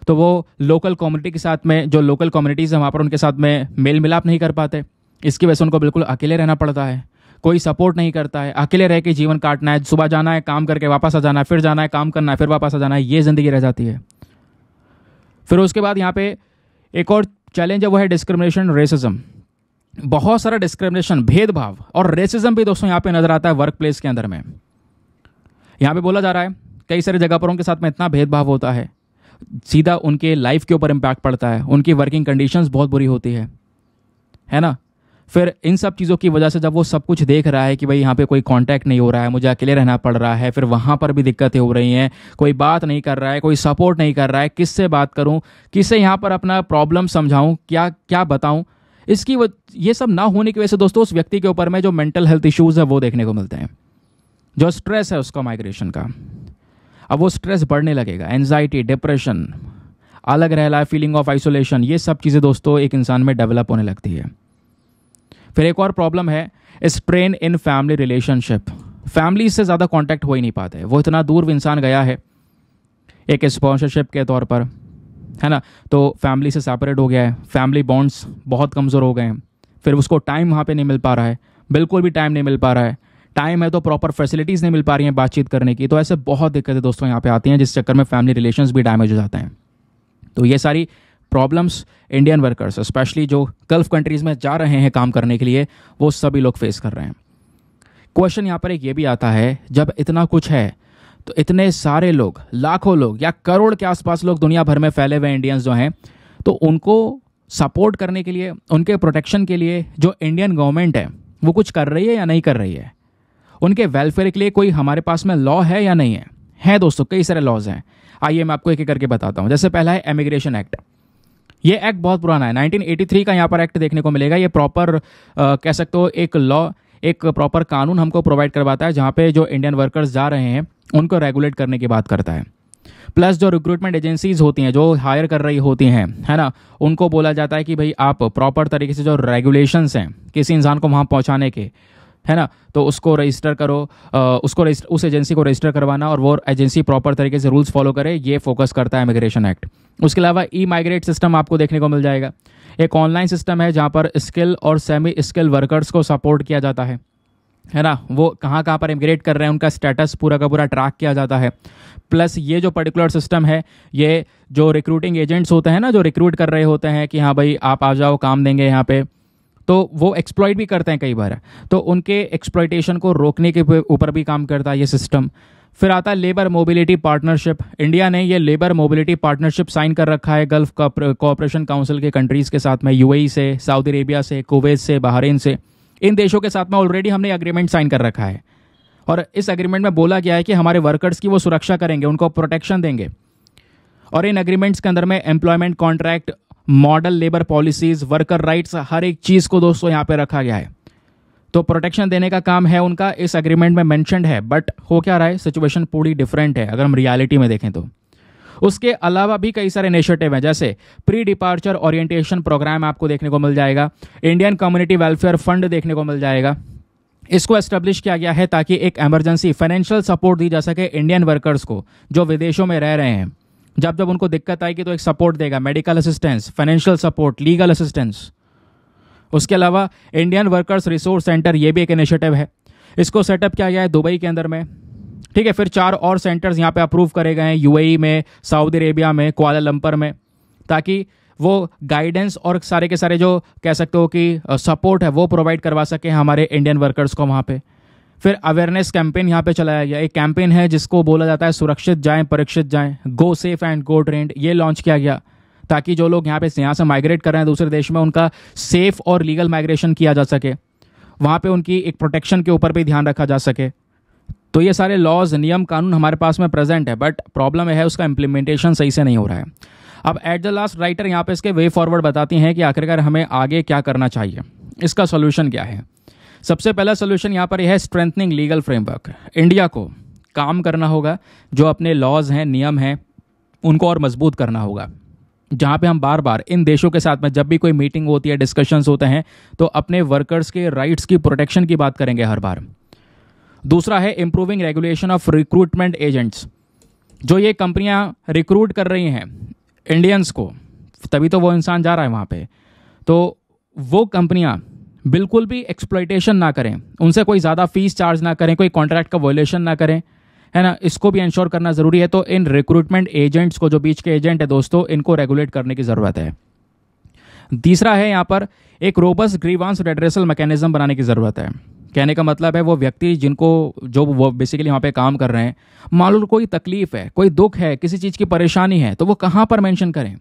तो वो लोकल कम्युनिटी के साथ में जो लोकल कम्युनिटीज़ हैं वहाँ पर उनके साथ में मेल मिलाप नहीं कर पाते इसकी वजह से उनको बिल्कुल अकेले रहना पड़ता है कोई सपोर्ट नहीं करता है अकेले रह के जीवन काटना है सुबह जाना है काम करके वापस आ जाना है फिर जाना है काम करना है फिर वापस आ जाना है ये ज़िंदगी रह जाती है फिर उसके बाद यहाँ पे एक और चैलेंज है वो है डिस्क्रिमिनेशन रेसिज्म बहुत सारा डिस्क्रिमिनेशन भेदभाव और रेसिज्म भी दोस्तों यहाँ पे नजर आता है वर्क प्लेस के अंदर में यहाँ पे बोला जा रहा है कई सारी जगह पर उनके साथ में इतना भेदभाव होता है सीधा उनके लाइफ के ऊपर इम्पैक्ट पड़ता है उनकी वर्किंग कंडीशंस बहुत बुरी होती है है ना फिर इन सब चीज़ों की वजह से जब वो सब कुछ देख रहा है कि भाई यहाँ पे कोई कांटेक्ट नहीं हो रहा है मुझे अकेले रहना पड़ रहा है फिर वहाँ पर भी दिक्कतें हो रही हैं कोई बात नहीं कर रहा है कोई सपोर्ट नहीं कर रहा है किससे बात करूँ किससे यहाँ पर अपना प्रॉब्लम समझाऊँ क्या क्या बताऊँ इसकी ये सब ना होने की वजह से दोस्तों उस व्यक्ति के ऊपर में जो मेंटल हेल्थ इश्यूज़ है वो देखने को मिलते हैं जो स्ट्रेस है उसका माइग्रेशन का अब वो स्ट्रेस बढ़ने लगेगा एनजाइटी डिप्रेशन अलग रहला फीलिंग ऑफ आइसोलेशन ये सब चीज़ें दोस्तों एक इंसान में डेवलप होने लगती है फिर एक और प्रॉब्लम है strain in family relationship family से ज़्यादा कॉन्टैक्ट हो ही नहीं पाते वो इतना दूर इंसान गया है एक स्पॉन्सरशिप के तौर पर है ना तो फैमिली से सेपरेट हो गया है फैमिली बॉन्ड्स बहुत कमज़ोर हो गए हैं फिर उसको टाइम वहाँ पे नहीं मिल पा रहा है बिल्कुल भी टाइम नहीं मिल पा रहा है टाइम है तो प्रॉपर फैसिलिटीज़ नहीं मिल पा रही हैं बातचीत करने की तो ऐसे बहुत दिक्कतें दोस्तों यहाँ पे आती हैं जिस चक्कर में फैमिली रिलेशंस भी डैमेज हो जाते हैं तो ये सारी प्रॉब्लम्स इंडियन वर्कर्स स्पेशली जो गल्फ कंट्रीज़ में जा रहे हैं काम करने के लिए वो सभी लोग फेस कर रहे हैं क्वेश्चन यहाँ पर एक ये भी आता है जब इतना कुछ है तो इतने सारे लोग लाखों लोग या करोड़ के आसपास लोग दुनिया भर में फैले हुए इंडियंस जो हैं तो उनको सपोर्ट करने के लिए उनके प्रोटेक्शन के लिए जो इंडियन गवर्नमेंट है वो कुछ कर रही है या नहीं कर रही है उनके वेलफेयर के लिए कोई हमारे पास में लॉ है या नहीं है हैं दोस्तों कई सारे लॉज हैं आइए मैं आपको एक एक करके बताता हूँ जैसे पहला है एमिग्रेशन एक्ट ये एक्ट बहुत पुराना है 1983 का यहाँ पर एक्ट देखने को मिलेगा ये प्रॉपर कह सकते हो एक लॉ एक प्रॉपर कानून हमको प्रोवाइड करवाता है जहाँ पे जो इंडियन वर्कर्स जा रहे हैं उनको रेगुलेट करने की बात करता है प्लस जो रिक्रूटमेंट एजेंसीज होती हैं जो हायर कर रही होती हैं है ना उनको बोला जाता है कि भाई आप प्रॉपर तरीके से जो रेगुलेशंस हैं किसी इंसान को वहाँ पहुँचाने के है ना तो उसको रजिस्टर करो उसको रजिस्टर उस एजेंसी को रजिस्टर करवाना और वो एजेंसी प्रॉपर तरीके से रूल्स फॉलो करे ये फोकस करता है इमिग्रेशन एक्ट उसके अलावा ई माइग्रेट सिस्टम आपको देखने को मिल जाएगा एक ऑनलाइन सिस्टम है जहाँ पर स्किल और सेमी स्किल वर्कर्स को सपोर्ट किया जाता है है ना वो कहाँ कहाँ पर इमिग्रेट कर रहे हैं उनका स्टेटस पूरा का पूरा ट्रैक किया जाता है प्लस ये जो पर्टिकुलर सिस्टम है ये जो रिक्रूटिंग एजेंट्स होते हैं ना जो रिक्रूट कर रहे होते हैं कि हाँ भाई आप आ जाओ काम देंगे यहाँ पे तो वो एक्सप्लॉयट भी करते हैं कई बार तो उनके एक्सप्लॉयटेशन को रोकने के ऊपर भी काम करता है ये सिस्टम फिर आता है लेबर मोबिलिटी पार्टनरशिप इंडिया ने ये लेबर मोबिलिटी पार्टनरशिप साइन कर रखा है गल्फ कॉपरेशन काउंसिल के कंट्रीज़ के साथ में यूएई e से सऊदी अरेबिया से कुवैत से बहरीन से इन देशों के साथ में ऑलरेडी हमने अग्रीमेंट साइन कर रखा है और इस अग्रीमेंट में बोला गया है कि हमारे वर्कर्स की वो सुरक्षा करेंगे उनको प्रोटेक्शन देंगे और इन अग्रीमेंट्स के अंदर में employment contract model labour policies worker rights हर एक चीज़ को दोस्तों यहाँ पे रखा गया है तो प्रोटेक्शन देने का काम है उनका इस अग्रीमेंट में मैंशनड है बट हो क्या रहा है सिचुएशन पूरी डिफरेंट है अगर हम रियलिटी में देखें तो उसके अलावा भी कई सारे इनिशिएटिव हैं जैसे प्री डिपार्चर ओरिएंटेशन प्रोग्राम आपको देखने को मिल जाएगा इंडियन कम्युनिटी वेलफेयर फंड देखने को मिल जाएगा इसको एस्टेब्लिश किया गया है ताकि एक एमरजेंसी फाइनेंशियल सपोर्ट दी जा सके इंडियन वर्कर्स को जो विदेशों में रह रहे हैं जब जब उनको दिक्कत आएगी तो एक सपोर्ट देगा medical assistance financial support legal assistance उसके अलावा इंडियन वर्कर्स रिसोर्स सेंटर ये भी एक इनिशिएटिव है इसको सेटअप किया गया है दुबई के अंदर में ठीक है फिर चार और सेंटर्स यहाँ पे अप्रूव करे गए हैं यूएई e में सऊदी अरेबिया में कोआलालंपर में ताकि वो गाइडेंस और सारे के सारे जो कह सकते हो कि सपोर्ट है वो प्रोवाइड करवा सकें हमारे इंडियन वर्कर्स को वहाँ पर फिर अवेयरनेस कैंपेन यहाँ पे चलाया गया एक कैंपेन है जिसको बोला जाता है सुरक्षित जाएँ परीक्षित जाएँ go safe and go trained ये लॉन्च किया गया ताकि जो लोग यहाँ पे यहाँ से माइग्रेट कर रहे हैं दूसरे देश में उनका सेफ और लीगल माइग्रेशन किया जा सके वहाँ पे उनकी एक प्रोटेक्शन के ऊपर भी ध्यान रखा जा सके तो ये सारे लॉज नियम कानून हमारे पास में प्रेजेंट है बट प्रॉब्लम है उसका इम्प्लीमेंटेशन सही से नहीं हो रहा है अब एट द लास्ट राइटर यहाँ पे इसके वे फॉरवर्ड बताती हैं कि आखिरकार हमें आगे क्या करना चाहिए इसका सोल्यूशन क्या है सबसे पहला सोल्यूशन यहाँ पर यह है स्ट्रेंथनिंग लीगल फ्रेमवर्क इंडिया को काम करना होगा जो अपने लॉज हैं नियम हैं उनको और मजबूत करना होगा जहाँ पे हम बार बार इन देशों के साथ में जब भी कोई मीटिंग होती है डिस्कशंस होते हैं तो अपने वर्कर्स के राइट्स की प्रोटेक्शन की बात करेंगे हर बार दूसरा है improving regulation of recruitment agents जो ये कंपनियां रिक्रूट कर रही हैं इंडियंस को तभी तो वो इंसान जा रहा है वहाँ पे तो वो कंपनियाँ बिल्कुल भी एक्सप्लोइटेशन ना करें उनसे कोई ज़्यादा फीस चार्ज ना करें कोई कॉन्ट्रैक्ट का वोलेशन ना करें है ना इसको भी इंश्योर करना ज़रूरी है तो इन रिक्रूटमेंट एजेंट्स को जो बीच के एजेंट है दोस्तों इनको रेगुलेट करने की ज़रूरत है तीसरा है यहाँ पर एक रोबस ग्रीवांस रेड्रेसल मैकेनिज्म बनाने की ज़रूरत है कहने का मतलब है वो व्यक्ति जिनको जो वो बेसिकली वहाँ पे काम कर रहे हैं मान लो कोई तकलीफ है कोई दुख है किसी चीज़ की परेशानी है तो वो कहाँ पर मेंशन करें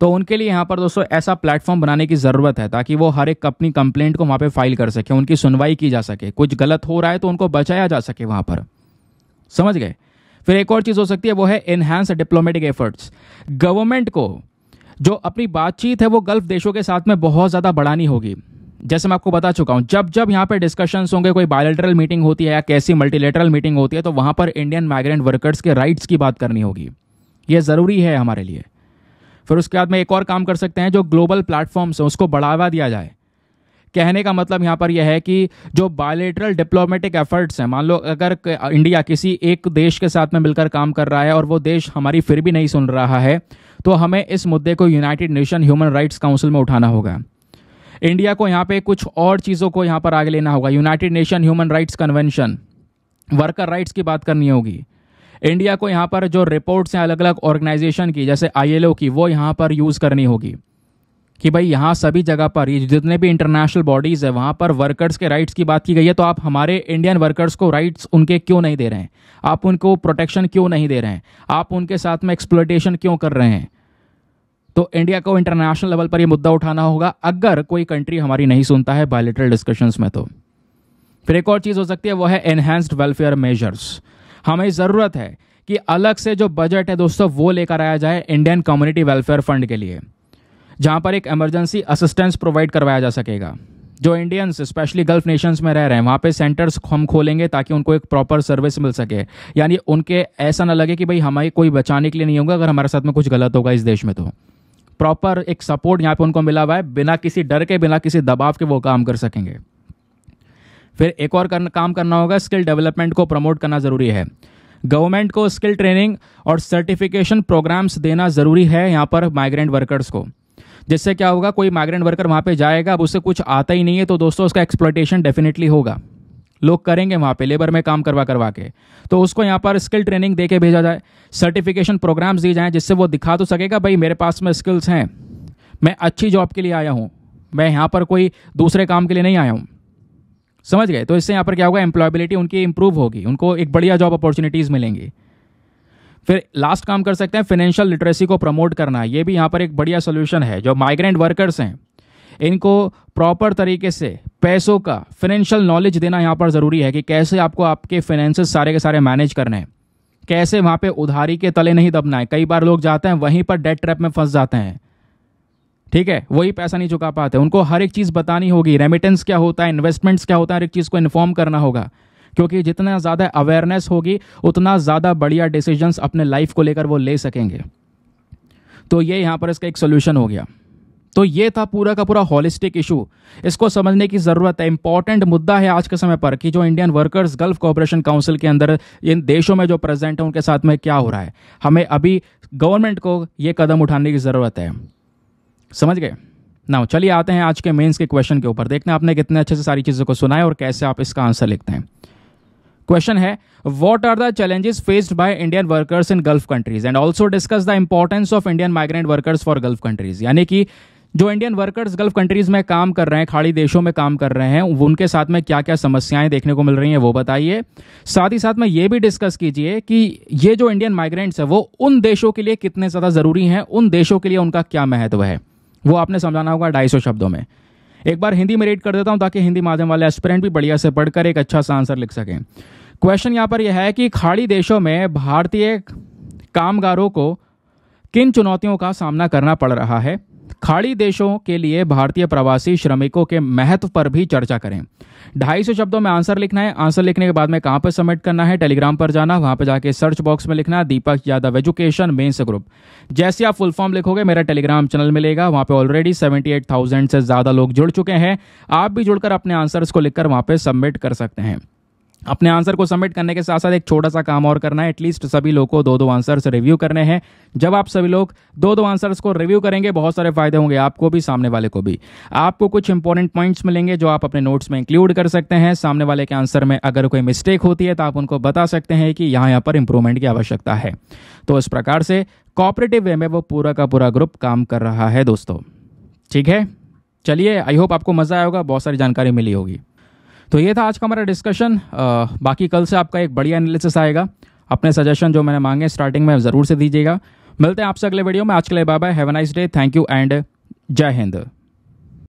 तो उनके लिए यहाँ पर दोस्तों ऐसा प्लेटफॉर्म बनाने की ज़रूरत है ताकि वो हर एक अपनी कंप्लेंट को वहाँ पे फाइल कर सके उनकी सुनवाई की जा सके कुछ गलत हो रहा है तो उनको बचाया जा सके वहाँ पर समझ गए फिर एक और चीज़ हो सकती है वो है इन्हांस डिप्लोमेटिक एफर्ट्स गवर्नमेंट को जो अपनी बातचीत है वो गल्फ देशों के साथ में बहुत ज़्यादा बढ़ानी होगी जैसे मैं आपको बता चुका हूँ जब जब यहाँ पे डिस्कशन होंगे कोई बायोलेटरल मीटिंग होती है या कैसी मल्टीलेटरल मीटिंग होती है तो वहाँ पर इंडियन माइग्रेंट वर्कर्स के राइट्स की बात करनी होगी ये ज़रूरी है हमारे लिए फिर उसके बाद में एक और काम कर सकते हैं जो ग्लोबल प्लेटफॉर्म्स हैं उसको बढ़ावा दिया जाए कहने का मतलब यहाँ पर यह है कि जो बायोलेटरल डिप्लोमेटिक एफर्ट्स हैं मान लो अगर इंडिया किसी एक देश के साथ में मिलकर काम कर रहा है और वो देश हमारी फिर भी नहीं सुन रहा है तो हमें इस मुद्दे को United Nation human rights council में उठाना होगा इंडिया को यहाँ पे कुछ और चीज़ों को यहाँ पर आगे लेना होगा United Nation human rights convention worker rights की बात करनी होगी इंडिया को यहाँ पर जो रिपोर्ट्स हैं अलग अलग ऑर्गेनाइजेशन की जैसे आईएलओ की वो यहाँ पर यूज़ करनी होगी कि भाई यहाँ सभी जगह पर ये जितने भी इंटरनेशनल बॉडीज़ है वहाँ पर वर्कर्स के राइट्स की बात की गई है तो आप हमारे इंडियन वर्कर्स को राइट्स उनके क्यों नहीं दे रहे हैं आप उनको प्रोटेक्शन क्यों नहीं दे रहे हैं आप उनके साथ में एक्सप्लोटेशन क्यों कर रहे हैं तो इंडिया को इंटरनेशनल लेवल पर यह मुद्दा उठाना होगा अगर कोई कंट्री हमारी नहीं सुनता है बायोलिटरल डिस्कशंस में तो फिर एक और चीज़ हो सकती है वो है एनहेंस्ड वेलफेयर मेजर्स हमें ज़रूरत है कि अलग से जो बजट है दोस्तों वो लेकर आया जाए इंडियन कम्युनिटी वेलफेयर फंड के लिए जहां पर एक इमरजेंसी असिस्टेंस प्रोवाइड करवाया जा सकेगा जो इंडियंस स्पेशली गल्फ नेशंस में रह रहे हैं वहां पे सेंटर्स हम खोलेंगे ताकि उनको एक प्रॉपर सर्विस मिल सके यानी उनके ऐसा ना लगे कि भाई हमारी कोई बचाने के लिए नहीं होगा अगर हमारे साथ में कुछ गलत होगा इस देश में तो प्रॉपर एक सपोर्ट यहाँ पे उनको मिला हुआ है बिना किसी डर के बिना किसी दबाव के वो काम कर सकेंगे फिर एक और करन, काम करना होगा स्किल डेवलपमेंट को प्रमोट करना ज़रूरी है गवर्नमेंट को स्किल ट्रेनिंग और सर्टिफिकेशन प्रोग्राम्स देना ज़रूरी है यहाँ पर माइग्रेंट वर्कर्स को जिससे क्या होगा कोई माइग्रेंट वर्कर वहाँ पे जाएगा अब उसे कुछ आता ही नहीं है तो दोस्तों उसका एक्सप्लोटेशन डेफिनेटली होगा लोग करेंगे वहाँ पे लेबर में काम करवा करवा के तो उसको यहाँ पर स्किल ट्रेनिंग दे के भेजा जाए सर्टिफिकेशन प्रोग्राम्स दिए जाएँ जिससे वो दिखा तो सकेगा भाई मेरे पास में स्किल्स हैं मैं अच्छी जॉब के लिए आया हूँ मैं यहाँ पर कोई दूसरे काम के लिए नहीं आया हूँ समझ गए तो इससे यहाँ पर क्या होगा एम्प्लॉयबिलिटी उनकी इंप्रूव होगी उनको एक बढ़िया जॉब अपॉर्चुनिटीज़ मिलेंगी फिर लास्ट काम कर सकते हैं फिनेंशियल लिटरेसी को प्रमोट करना ये भी यहाँ पर एक बढ़िया सोल्यूशन है जो माइग्रेंट वर्कर्स हैं इनको प्रॉपर तरीके से पैसों का फाइनेंशियल नॉलेज देना यहाँ पर ज़रूरी है कि कैसे आपको आपके फाइनेंसेस सारे के सारे मैनेज करने हैं कैसे वहाँ पे उधारी के तले नहीं दबना है कई बार लोग जाते हैं वहीं पर डेट ट्रैप में फंस जाते हैं ठीक है वही पैसा नहीं चुका पाते उनको हर एक चीज़ बतानी होगी रेमिटेंस क्या होता है इन्वेस्टमेंट्स क्या होता है हर एक चीज़ को इन्फॉर्म करना होगा क्योंकि जितना ज़्यादा अवेयरनेस होगी उतना ज़्यादा बढ़िया डिसीजंस अपने लाइफ को लेकर वो ले सकेंगे तो ये यहाँ पर इसका एक सोल्यूशन हो गया तो ये था पूरा का पूरा हॉलिस्टिक इशू इसको समझने की ज़रूरत है इंपॉर्टेंट मुद्दा है आज के समय पर कि जो Indian workers Gulf cooperation council के अंदर इन देशों में जो प्रेजेंट है उनके साथ में क्या हो रहा है हमें अभी गवर्नमेंट को ये कदम उठाने की ज़रूरत है समझ गए ना चलिए आते हैं आज के मेन्स के क्वेश्चन के ऊपर देखते हैं आपने कितने अच्छे से सारी चीज़ों को सुना है और कैसे आप इसका आंसर लिखते हैं क्वेश्चन है what are the challenges faced by Indian workers in gulf countries and also discuss the importance of Indian migrant workers for Gulf countries यानी कि जो इंडियन वर्कर्स गल्फ कंट्रीज में काम कर रहे हैं खाड़ी देशों में काम कर रहे हैं उनके साथ में क्या क्या समस्याएं देखने को मिल रही हैं वो बताइए साथ ही साथ में ये भी डिस्कस कीजिए कि ये जो इंडियन माइग्रेंट्स है वो उन देशों के लिए कितने ज़्यादा ज़रूरी हैं उन देशों के लिए उनका क्या महत्व है वो आपने समझाना होगा ढाई शब्दों में एक बार हिंदी में रीड कर देता हूँ ताकि हिंदी माध्यम वाले एस्पिरेंट भी बढ़िया से पढ़कर एक अच्छा सा आंसर लिख सकें क्वेश्चन यहाँ पर यह है कि खाड़ी देशों में भारतीय कामगारों को किन चुनौतियों का सामना करना पड़ रहा है खाड़ी देशों के लिए भारतीय प्रवासी श्रमिकों के महत्व पर भी चर्चा करें ढाई सौ शब्दों में आंसर लिखना है आंसर लिखने के बाद में कहाँ पर सबमिट करना है टेलीग्राम पर जाना वहाँ पर जाके सर्च बॉक्स में लिखना Deepak Yadav education mains group जैसे आप फुल फॉर्म लिखोगे मेरा टेलीग्राम चैनल मिलेगा वहाँ पर ऑलरेडी सेवेंटी से ज़्यादा लोग जुड़ चुके हैं आप भी जुड़कर अपने आंसर्स को लिखकर वहाँ पर सबमिट कर सकते हैं अपने आंसर को सबमिट करने के साथ साथ एक छोटा सा काम और करना है एटलीस्ट सभी लोग को दो दो आंसर्स रिव्यू करने हैं जब आप सभी लोग दो दो आंसर्स को रिव्यू करेंगे बहुत सारे फायदे होंगे आपको भी सामने वाले को भी आपको कुछ इंपॉर्टेंट पॉइंट्स मिलेंगे जो आप अपने नोट्स में इंक्लूड कर सकते हैं सामने वाले के आंसर में अगर कोई मिस्टेक होती है तो आप उनको बता सकते हैं कि यहाँ यहाँ पर इंप्रूवमेंट की आवश्यकता है तो इस प्रकार से कॉपरेटिव वे में वो पूरा का पूरा ग्रुप काम कर रहा है दोस्तों ठीक है चलिए आई होप आपको मज़ा आएगा बहुत सारी जानकारी मिली होगी तो ये था आज का हमारा डिस्कशन बाकी कल से आपका एक बढ़िया एनालिसिस आएगा अपने सजेशन जो मैंने मांगे स्टार्टिंग में ज़रूर से दीजिएगा मिलते हैं आपसे अगले वीडियो में आज के लिए bye bye have nice day thank you and जय हिंद